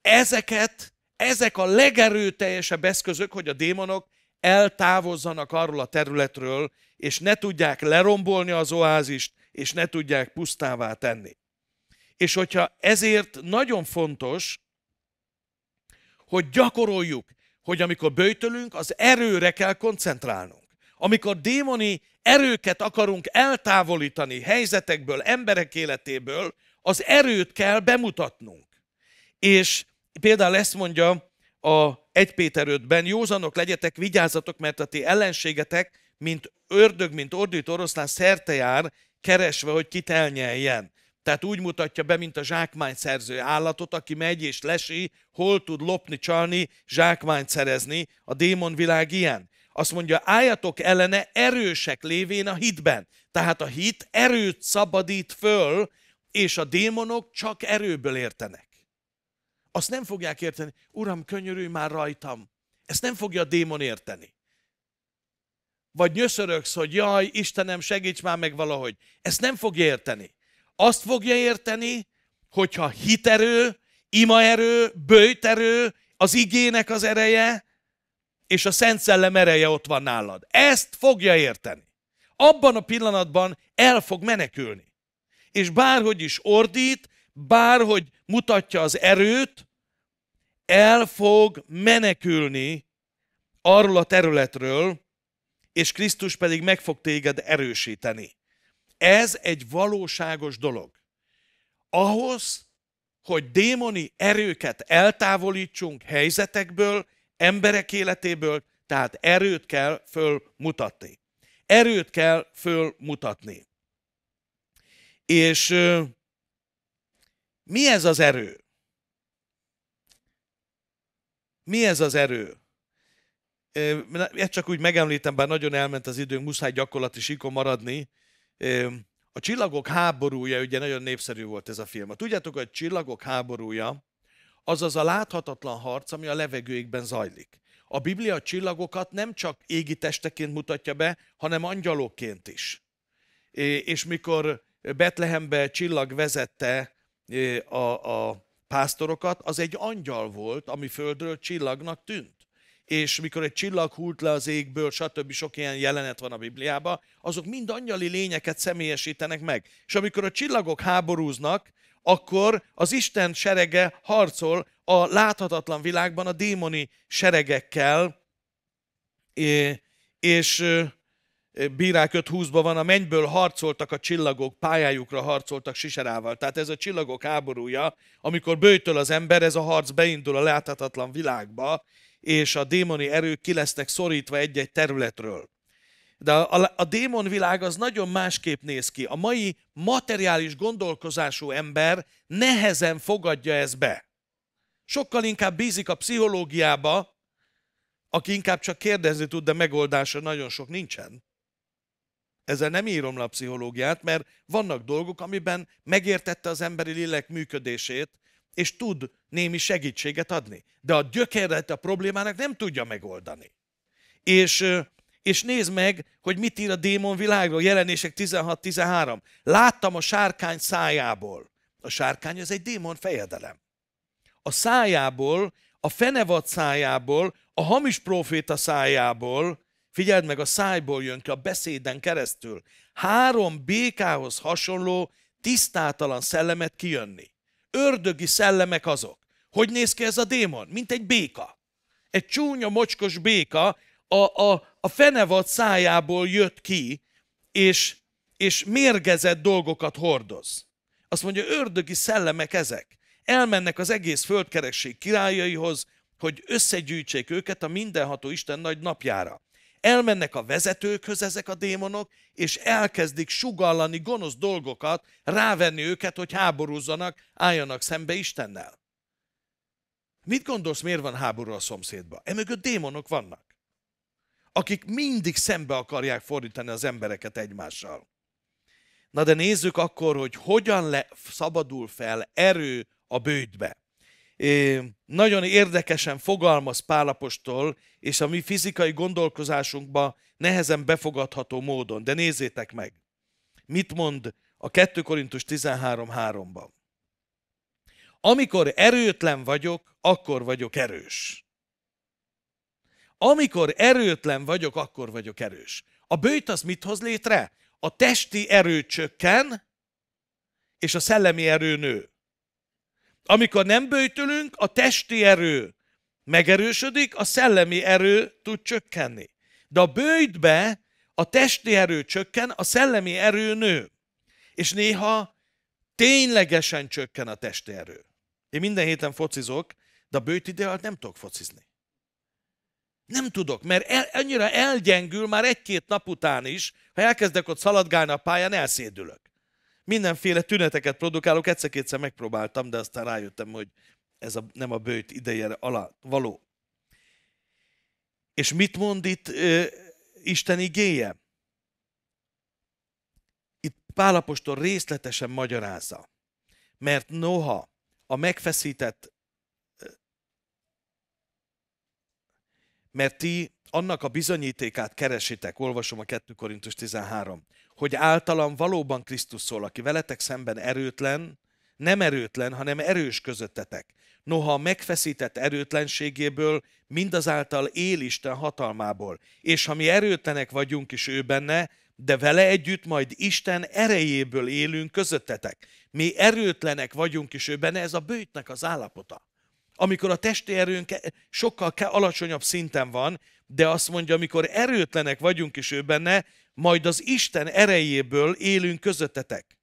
Ezeket, ezek a legerőteljesebb eszközök, hogy a démonok eltávozzanak arról a területről, és ne tudják lerombolni az oázist, és ne tudják pusztává tenni. És hogyha ezért nagyon fontos, hogy gyakoroljuk, hogy amikor böjtölünk, az erőre kell koncentrálnunk. Amikor démoni erőket akarunk eltávolítani helyzetekből, emberek életéből, az erőt kell bemutatnunk. És például ezt mondja a 1 Péter 5-ben, józanok legyetek, vigyázzatok, mert a ti ellenségetek, mint ördög, mint ordító oroszlán szerte jár, keresve, hogy kit elnyeljen. Tehát úgy mutatja be, mint a zsákmány szerző állatot, aki megy és lesi, hol tud lopni, csalni, zsákmányt szerezni. A démonvilág ilyen. Azt mondja, álljatok ellene erősek lévén a hitben. Tehát a hit erőt szabadít föl, és a démonok csak erőből értenek. Azt nem fogják érteni, uram, könyörülj már rajtam. Ezt nem fogja a démon érteni vagy nyöszöröksz, hogy jaj, Istenem, segíts már meg valahogy. Ezt nem fogja érteni. Azt fogja érteni, hogyha hiterő, imaerő, bőjterő, az igének az ereje, és a Szent Szellem ereje ott van nálad. Ezt fogja érteni. Abban a pillanatban el fog menekülni. És bárhogy is ordít, bárhogy mutatja az erőt, el fog menekülni arról a területről, és Krisztus pedig meg fog téged erősíteni. Ez egy valóságos dolog. Ahhoz, hogy démoni erőket eltávolítsunk helyzetekből, emberek életéből, tehát erőt kell fölmutatni. Erőt kell fölmutatni. És mi ez az erő? Mi ez az erő? Ezt csak úgy megemlítem, bár nagyon elment az időnk, muszáj gyakorlati sikon maradni. A Csillagok háborúja, ugye nagyon népszerű volt ez a film. Tudjátok, hogy a Csillagok háborúja az az a láthatatlan harc, ami a levegőikben zajlik. A Biblia a csillagokat nem csak égi testeként mutatja be, hanem angyalokként is. És mikor Betlehembe csillag vezette a, a pásztorokat, az egy angyal volt, ami földről csillagnak tűnt és mikor egy csillag hult le az égből, stb. sok ilyen jelenet van a Bibliában, azok mind angyali lényeket személyesítenek meg. És amikor a csillagok háborúznak, akkor az Isten serege harcol a láthatatlan világban a démoni seregekkel, és Bírák 5.20-ban van, a mennyből harcoltak a csillagok, pályájukra harcoltak siserával. Tehát ez a csillagok háborúja, amikor bőjtől az ember, ez a harc beindul a láthatatlan világba, és a démoni erők ki lesznek szorítva egy-egy területről. De a, a, a démonvilág az nagyon másképp néz ki. A mai materiális gondolkozású ember nehezen fogadja ezt be. Sokkal inkább bízik a pszichológiába, aki inkább csak kérdezni tud, de megoldása nagyon sok nincsen. Ezzel nem írom le a pszichológiát, mert vannak dolgok, amiben megértette az emberi lélek működését, és tud némi segítséget adni. De a gyökeret a problémának nem tudja megoldani. És, és nézd meg, hogy mit ír a démon világról, jelenések 16-13. Láttam a sárkány szájából. A sárkány az egy démon fejedelem. A szájából, a fenevad szájából, a hamis proféta szájából, figyeld meg, a szájból jön ki a beszéden keresztül, három békához hasonló, tisztátalan szellemet kijönni. Ördögi szellemek azok. Hogy néz ki ez a démon? Mint egy béka. Egy csúnya, mocskos béka a, a, a fenevad szájából jött ki, és, és mérgezett dolgokat hordoz. Azt mondja, ördögi szellemek ezek. Elmennek az egész földkeresség királyaihoz, hogy összegyűjtsék őket a mindenható Isten nagy napjára. Elmennek a vezetőkhöz ezek a démonok, és elkezdik sugallani gonosz dolgokat, rávenni őket, hogy háborúzzanak, álljanak szembe Istennel. Mit gondolsz, miért van háború a szomszédban? Emögött démonok vannak, akik mindig szembe akarják fordítani az embereket egymással. Na de nézzük akkor, hogy hogyan le, szabadul fel erő a bődbe nagyon érdekesen fogalmaz Pálapostól, és a mi fizikai gondolkozásunkba nehezen befogadható módon. De nézzétek meg, mit mond a 2 Korintus 13.3-ban. Amikor erőtlen vagyok, akkor vagyok erős. Amikor erőtlen vagyok, akkor vagyok erős. A bőjt az mit hoz létre? A testi erő csökken, és a szellemi erő nő. Amikor nem bőjtölünk, a testi erő megerősödik, a szellemi erő tud csökkenni. De a bőjtbe a testi erő csökken, a szellemi erő nő. És néha ténylegesen csökken a testi erő. Én minden héten focizok, de a bőjt idő nem tudok focizni. Nem tudok, mert el, annyira elgyengül már egy-két nap után is, ha elkezdek ott szaladgálni a pályán, elszédülök mindenféle tüneteket produkálok, egyszer-kétszer megpróbáltam, de aztán rájöttem, hogy ez a, nem a bőjt idejére alá való. És mit mond itt ö, Isten igéje? Itt Pálapostól részletesen magyarázza, mert noha a megfeszített, mert ti annak a bizonyítékát keresitek, olvasom a 2 Korintus 13, hogy általam valóban Krisztus szól, aki veletek szemben erőtlen, nem erőtlen, hanem erős közöttetek. Noha a megfeszített erőtlenségéből, mindazáltal él Isten hatalmából. És ha mi erőtlenek vagyunk is ő benne, de vele együtt majd Isten erejéből élünk közöttetek. Mi erőtlenek vagyunk is ő benne, ez a bőtnek az állapota. Amikor a testi erőnk e- sokkal alacsonyabb szinten van, de azt mondja, amikor erőtlenek vagyunk is ő benne, majd az Isten erejéből élünk közöttetek.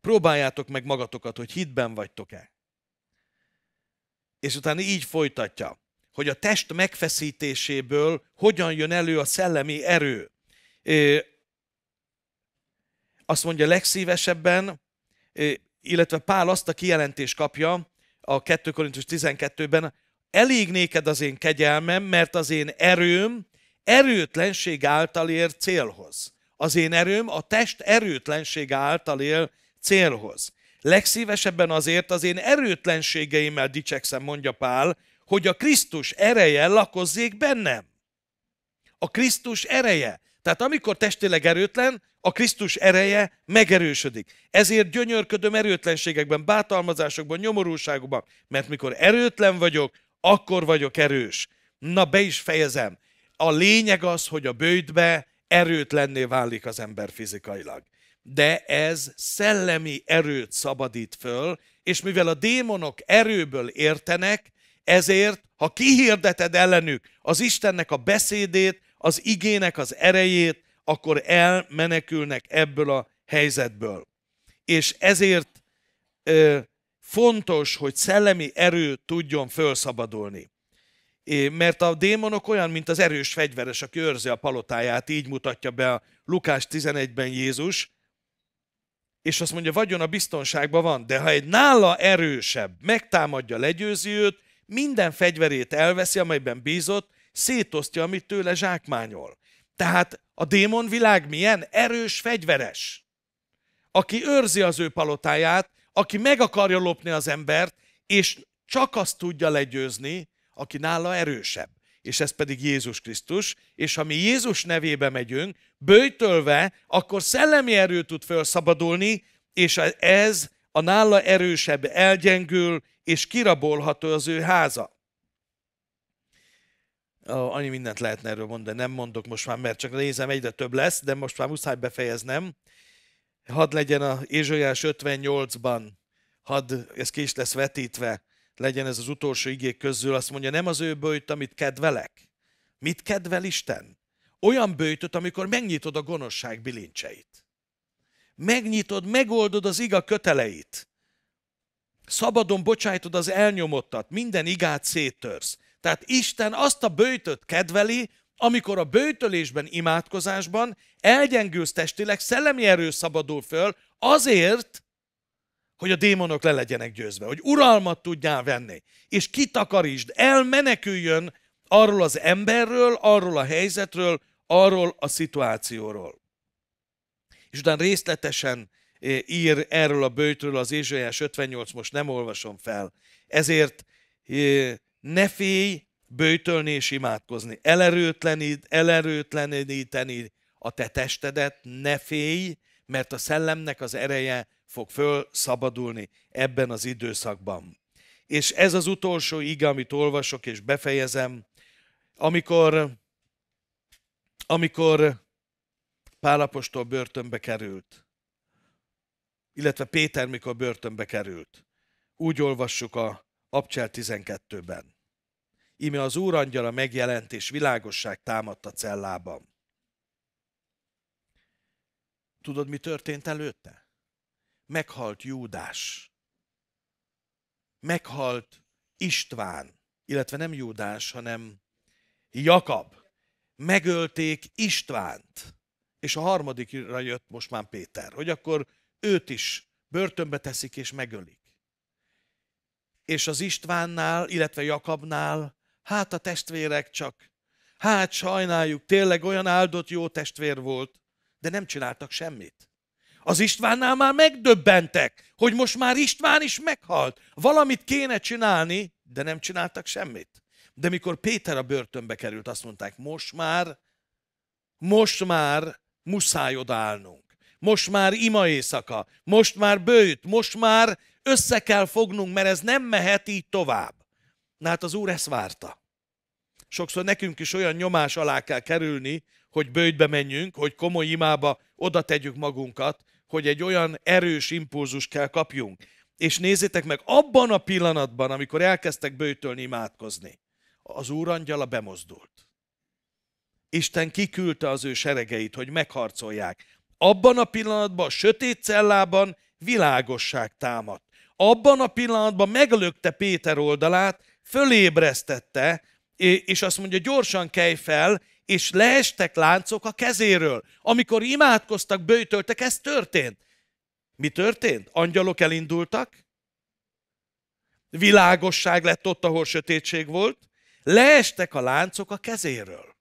Próbáljátok meg magatokat, hogy hitben vagytok-e. És utána így folytatja, hogy a test megfeszítéséből hogyan jön elő a szellemi erő. Azt mondja legszívesebben, illetve Pál azt a kijelentést kapja a 2 Korintus 12-ben, elég néked az én kegyelmem, mert az én erőm erőtlenség által ér célhoz. Az én erőm a test erőtlenség által él célhoz. Legszívesebben azért az én erőtlenségeimmel dicsekszem, mondja Pál, hogy a Krisztus ereje lakozzék bennem. A Krisztus ereje. Tehát amikor testileg erőtlen, a Krisztus ereje megerősödik. Ezért gyönyörködöm erőtlenségekben, bátalmazásokban, nyomorúságokban, mert mikor erőtlen vagyok, akkor vagyok erős. Na be is fejezem a lényeg az, hogy a bőjtbe erőtlenné válik az ember fizikailag. De ez szellemi erőt szabadít föl, és mivel a démonok erőből értenek, ezért, ha kihirdeted ellenük az Istennek a beszédét, az igének az erejét, akkor elmenekülnek ebből a helyzetből. És ezért ö, fontos, hogy szellemi erő tudjon felszabadulni mert a démonok olyan, mint az erős fegyveres, aki őrzi a palotáját, így mutatja be a Lukás 11-ben Jézus, és azt mondja, vagyon a biztonságban van, de ha egy nála erősebb megtámadja, legyőzi őt, minden fegyverét elveszi, amelyben bízott, szétosztja, amit tőle zsákmányol. Tehát a démon világ milyen? Erős fegyveres. Aki őrzi az ő palotáját, aki meg akarja lopni az embert, és csak azt tudja legyőzni, aki nála erősebb. És ez pedig Jézus Krisztus, és ha mi Jézus nevébe megyünk, bőjtölve, akkor szellemi erő tud felszabadulni, és ez a nála erősebb elgyengül, és kirabolható az ő háza. Annyi mindent lehetne erről mondani, nem mondok most már, mert csak nézem, egyre több lesz, de most már muszáj befejeznem. Hadd legyen a Ézsajás 58-ban, hadd, ez ki is lesz vetítve, legyen ez az utolsó igék közül, azt mondja, nem az ő bőjt, amit kedvelek. Mit kedvel Isten? Olyan bőjtöt, amikor megnyitod a gonoszság bilincseit. Megnyitod, megoldod az iga köteleit. Szabadon bocsájtod az elnyomottat, minden igát széttörsz. Tehát Isten azt a bőjtöt kedveli, amikor a bőtölésben, imádkozásban elgyengülsz testileg, szellemi erő szabadul föl, azért, hogy a démonok le legyenek győzve, hogy uralmat tudjál venni, és kitakarítsd, elmeneküljön arról az emberről, arról a helyzetről, arról a szituációról. És utána részletesen eh, ír erről a bőtről az Ézsajás 58, most nem olvasom fel. Ezért eh, ne félj bőtölni és imádkozni, elerőtlenít, elerőtleníteni a te testedet, ne félj, mert a szellemnek az ereje fog fölszabadulni ebben az időszakban. És ez az utolsó ige, amit olvasok és befejezem, amikor, amikor Pálapostól börtönbe került, illetve Péter mikor börtönbe került. Úgy olvassuk a Abcsel 12-ben. Íme az Úr angyala megjelent, és világosság támadt a cellában. Tudod, mi történt előtte? meghalt Júdás, meghalt István, illetve nem Júdás, hanem Jakab. Megölték Istvánt, és a harmadikra jött most már Péter, hogy akkor őt is börtönbe teszik és megölik. És az Istvánnál, illetve Jakabnál, hát a testvérek csak, hát sajnáljuk, tényleg olyan áldott jó testvér volt, de nem csináltak semmit. Az Istvánnál már megdöbbentek, hogy most már István is meghalt. Valamit kéne csinálni, de nem csináltak semmit. De mikor Péter a börtönbe került, azt mondták, most már, most már muszáj odállnunk. Most már ima éjszaka, most már bőjt, most már össze kell fognunk, mert ez nem mehet így tovább. Na hát az Úr ezt várta. Sokszor nekünk is olyan nyomás alá kell kerülni, hogy bőjtbe menjünk, hogy komoly imába oda tegyük magunkat, hogy egy olyan erős impulzus kell kapjunk. És nézzétek meg, abban a pillanatban, amikor elkezdtek bőtölni imádkozni, az angyala bemozdult. Isten kiküldte az ő seregeit, hogy megharcolják. Abban a pillanatban, a sötét cellában világosság támadt. Abban a pillanatban meglökte Péter oldalát, fölébresztette, és azt mondja, gyorsan kelj fel, és leestek láncok a kezéről. Amikor imádkoztak, bőtöltek, ez történt. Mi történt? Angyalok elindultak, világosság lett ott, ahol sötétség volt, leestek a láncok a kezéről.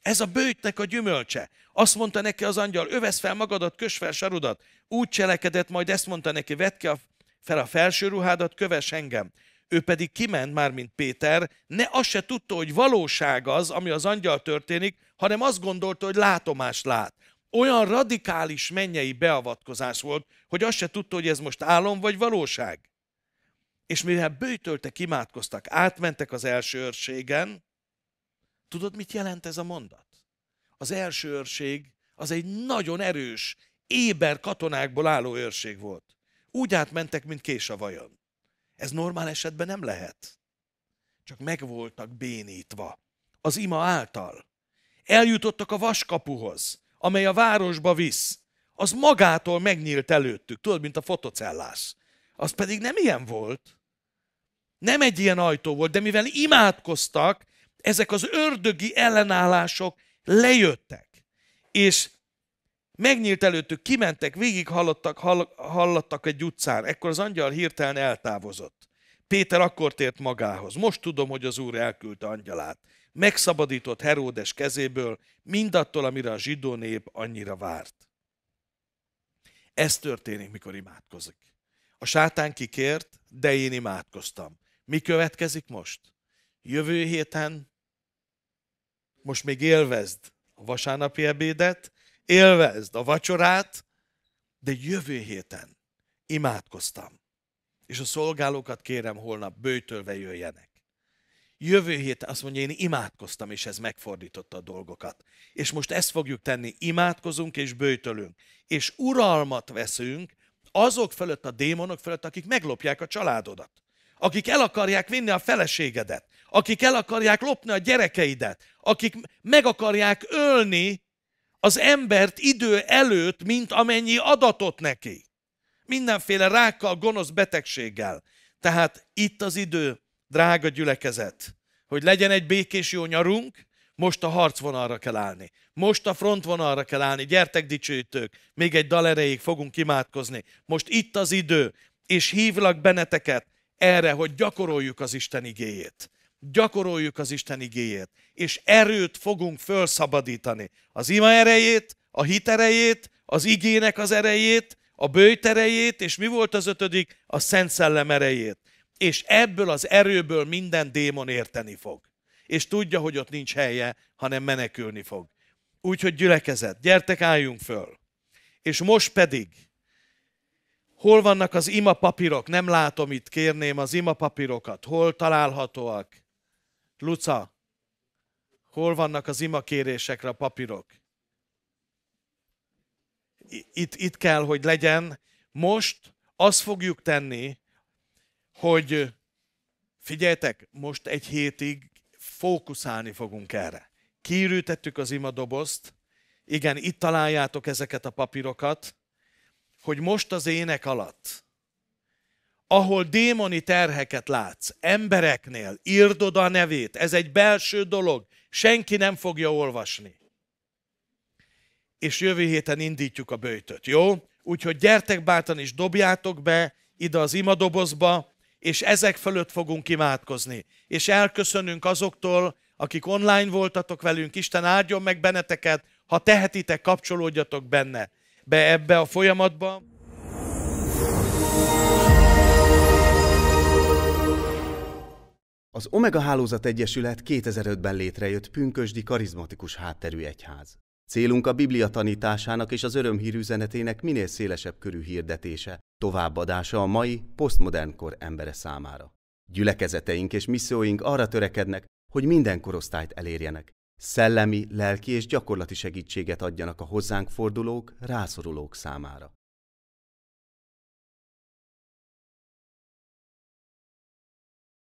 Ez a bőjtnek a gyümölcse. Azt mondta neki az angyal, övesz fel magadat, kös fel sarudat. Úgy cselekedett, majd ezt mondta neki, vedd ki a, fel a felső ruhádat, köves engem ő pedig kiment, már mint Péter, ne azt se tudta, hogy valóság az, ami az angyal történik, hanem azt gondolta, hogy látomást lát. Olyan radikális mennyei beavatkozás volt, hogy azt se tudta, hogy ez most álom vagy valóság. És mivel bőtöltek, imádkoztak, átmentek az első őrségen, tudod, mit jelent ez a mondat? Az első őrség az egy nagyon erős, éber katonákból álló őrség volt. Úgy átmentek, mint kés a vajon. Ez normál esetben nem lehet. Csak megvoltak bénítva. Az ima által. Eljutottak a vaskapuhoz, amely a városba visz. Az magától megnyílt előttük, tudod, mint a fotocellás. Az pedig nem ilyen volt. Nem egy ilyen ajtó volt, de mivel imádkoztak, ezek az ördögi ellenállások lejöttek. És Megnyílt előttük, kimentek, végig hallottak, hall, hallottak egy utcán. Ekkor az angyal hirtelen eltávozott. Péter akkor tért magához. Most tudom, hogy az úr elküldte angyalát. Megszabadított Heródes kezéből, mindattól, amire a zsidó nép annyira várt. Ez történik, mikor imádkozik. A sátán kikért, de én imádkoztam. Mi következik most? Jövő héten most még élvezd a vasárnapi ebédet, élvezd a vacsorát, de jövő héten imádkoztam. És a szolgálókat kérem holnap bőtölve jöjjenek. Jövő héten azt mondja, én imádkoztam, és ez megfordította a dolgokat. És most ezt fogjuk tenni, imádkozunk és bőtölünk. És uralmat veszünk azok fölött, a démonok fölött, akik meglopják a családodat. Akik el akarják vinni a feleségedet. Akik el akarják lopni a gyerekeidet. Akik meg akarják ölni az embert idő előtt, mint amennyi adatot neki. Mindenféle rákkal, gonosz betegséggel. Tehát itt az idő, drága gyülekezet, hogy legyen egy békés jó nyarunk, most a harcvonalra kell állni. Most a frontvonalra kell állni. Gyertek dicsőítők, még egy dal erejéig fogunk imádkozni. Most itt az idő, és hívlak benneteket erre, hogy gyakoroljuk az Isten igéjét gyakoroljuk az Isten igéjét, és erőt fogunk felszabadítani. Az ima erejét, a hit erejét, az igének az erejét, a bőjt erejét, és mi volt az ötödik? A Szent Szellem erejét. És ebből az erőből minden démon érteni fog. És tudja, hogy ott nincs helye, hanem menekülni fog. Úgyhogy gyülekezet, gyertek, álljunk föl. És most pedig, hol vannak az ima papírok? Nem látom itt, kérném az ima papírokat. Hol találhatóak? Luca, hol vannak az imakérésekre a papírok? Itt, itt kell, hogy legyen. Most azt fogjuk tenni, hogy figyeljetek, most egy hétig fókuszálni fogunk erre. Kiürültettük az imadobozt, igen, itt találjátok ezeket a papírokat, hogy most az ének alatt ahol démoni terheket látsz, embereknél, írd oda a nevét, ez egy belső dolog, senki nem fogja olvasni. És jövő héten indítjuk a bőjtöt, jó? Úgyhogy gyertek bátran és dobjátok be ide az imadobozba, és ezek fölött fogunk imádkozni. És elköszönünk azoktól, akik online voltatok velünk, Isten áldjon meg benneteket, ha tehetitek, kapcsolódjatok benne be ebbe a folyamatba. Az Omega Hálózat Egyesület 2005-ben létrejött pünkösdi karizmatikus hátterű egyház. Célunk a Biblia tanításának és az örömhír üzenetének minél szélesebb körű hirdetése, továbbadása a mai, posztmodern kor embere számára. Gyülekezeteink és misszióink arra törekednek, hogy minden korosztályt elérjenek. Szellemi, lelki és gyakorlati segítséget adjanak a hozzánk fordulók, rászorulók számára.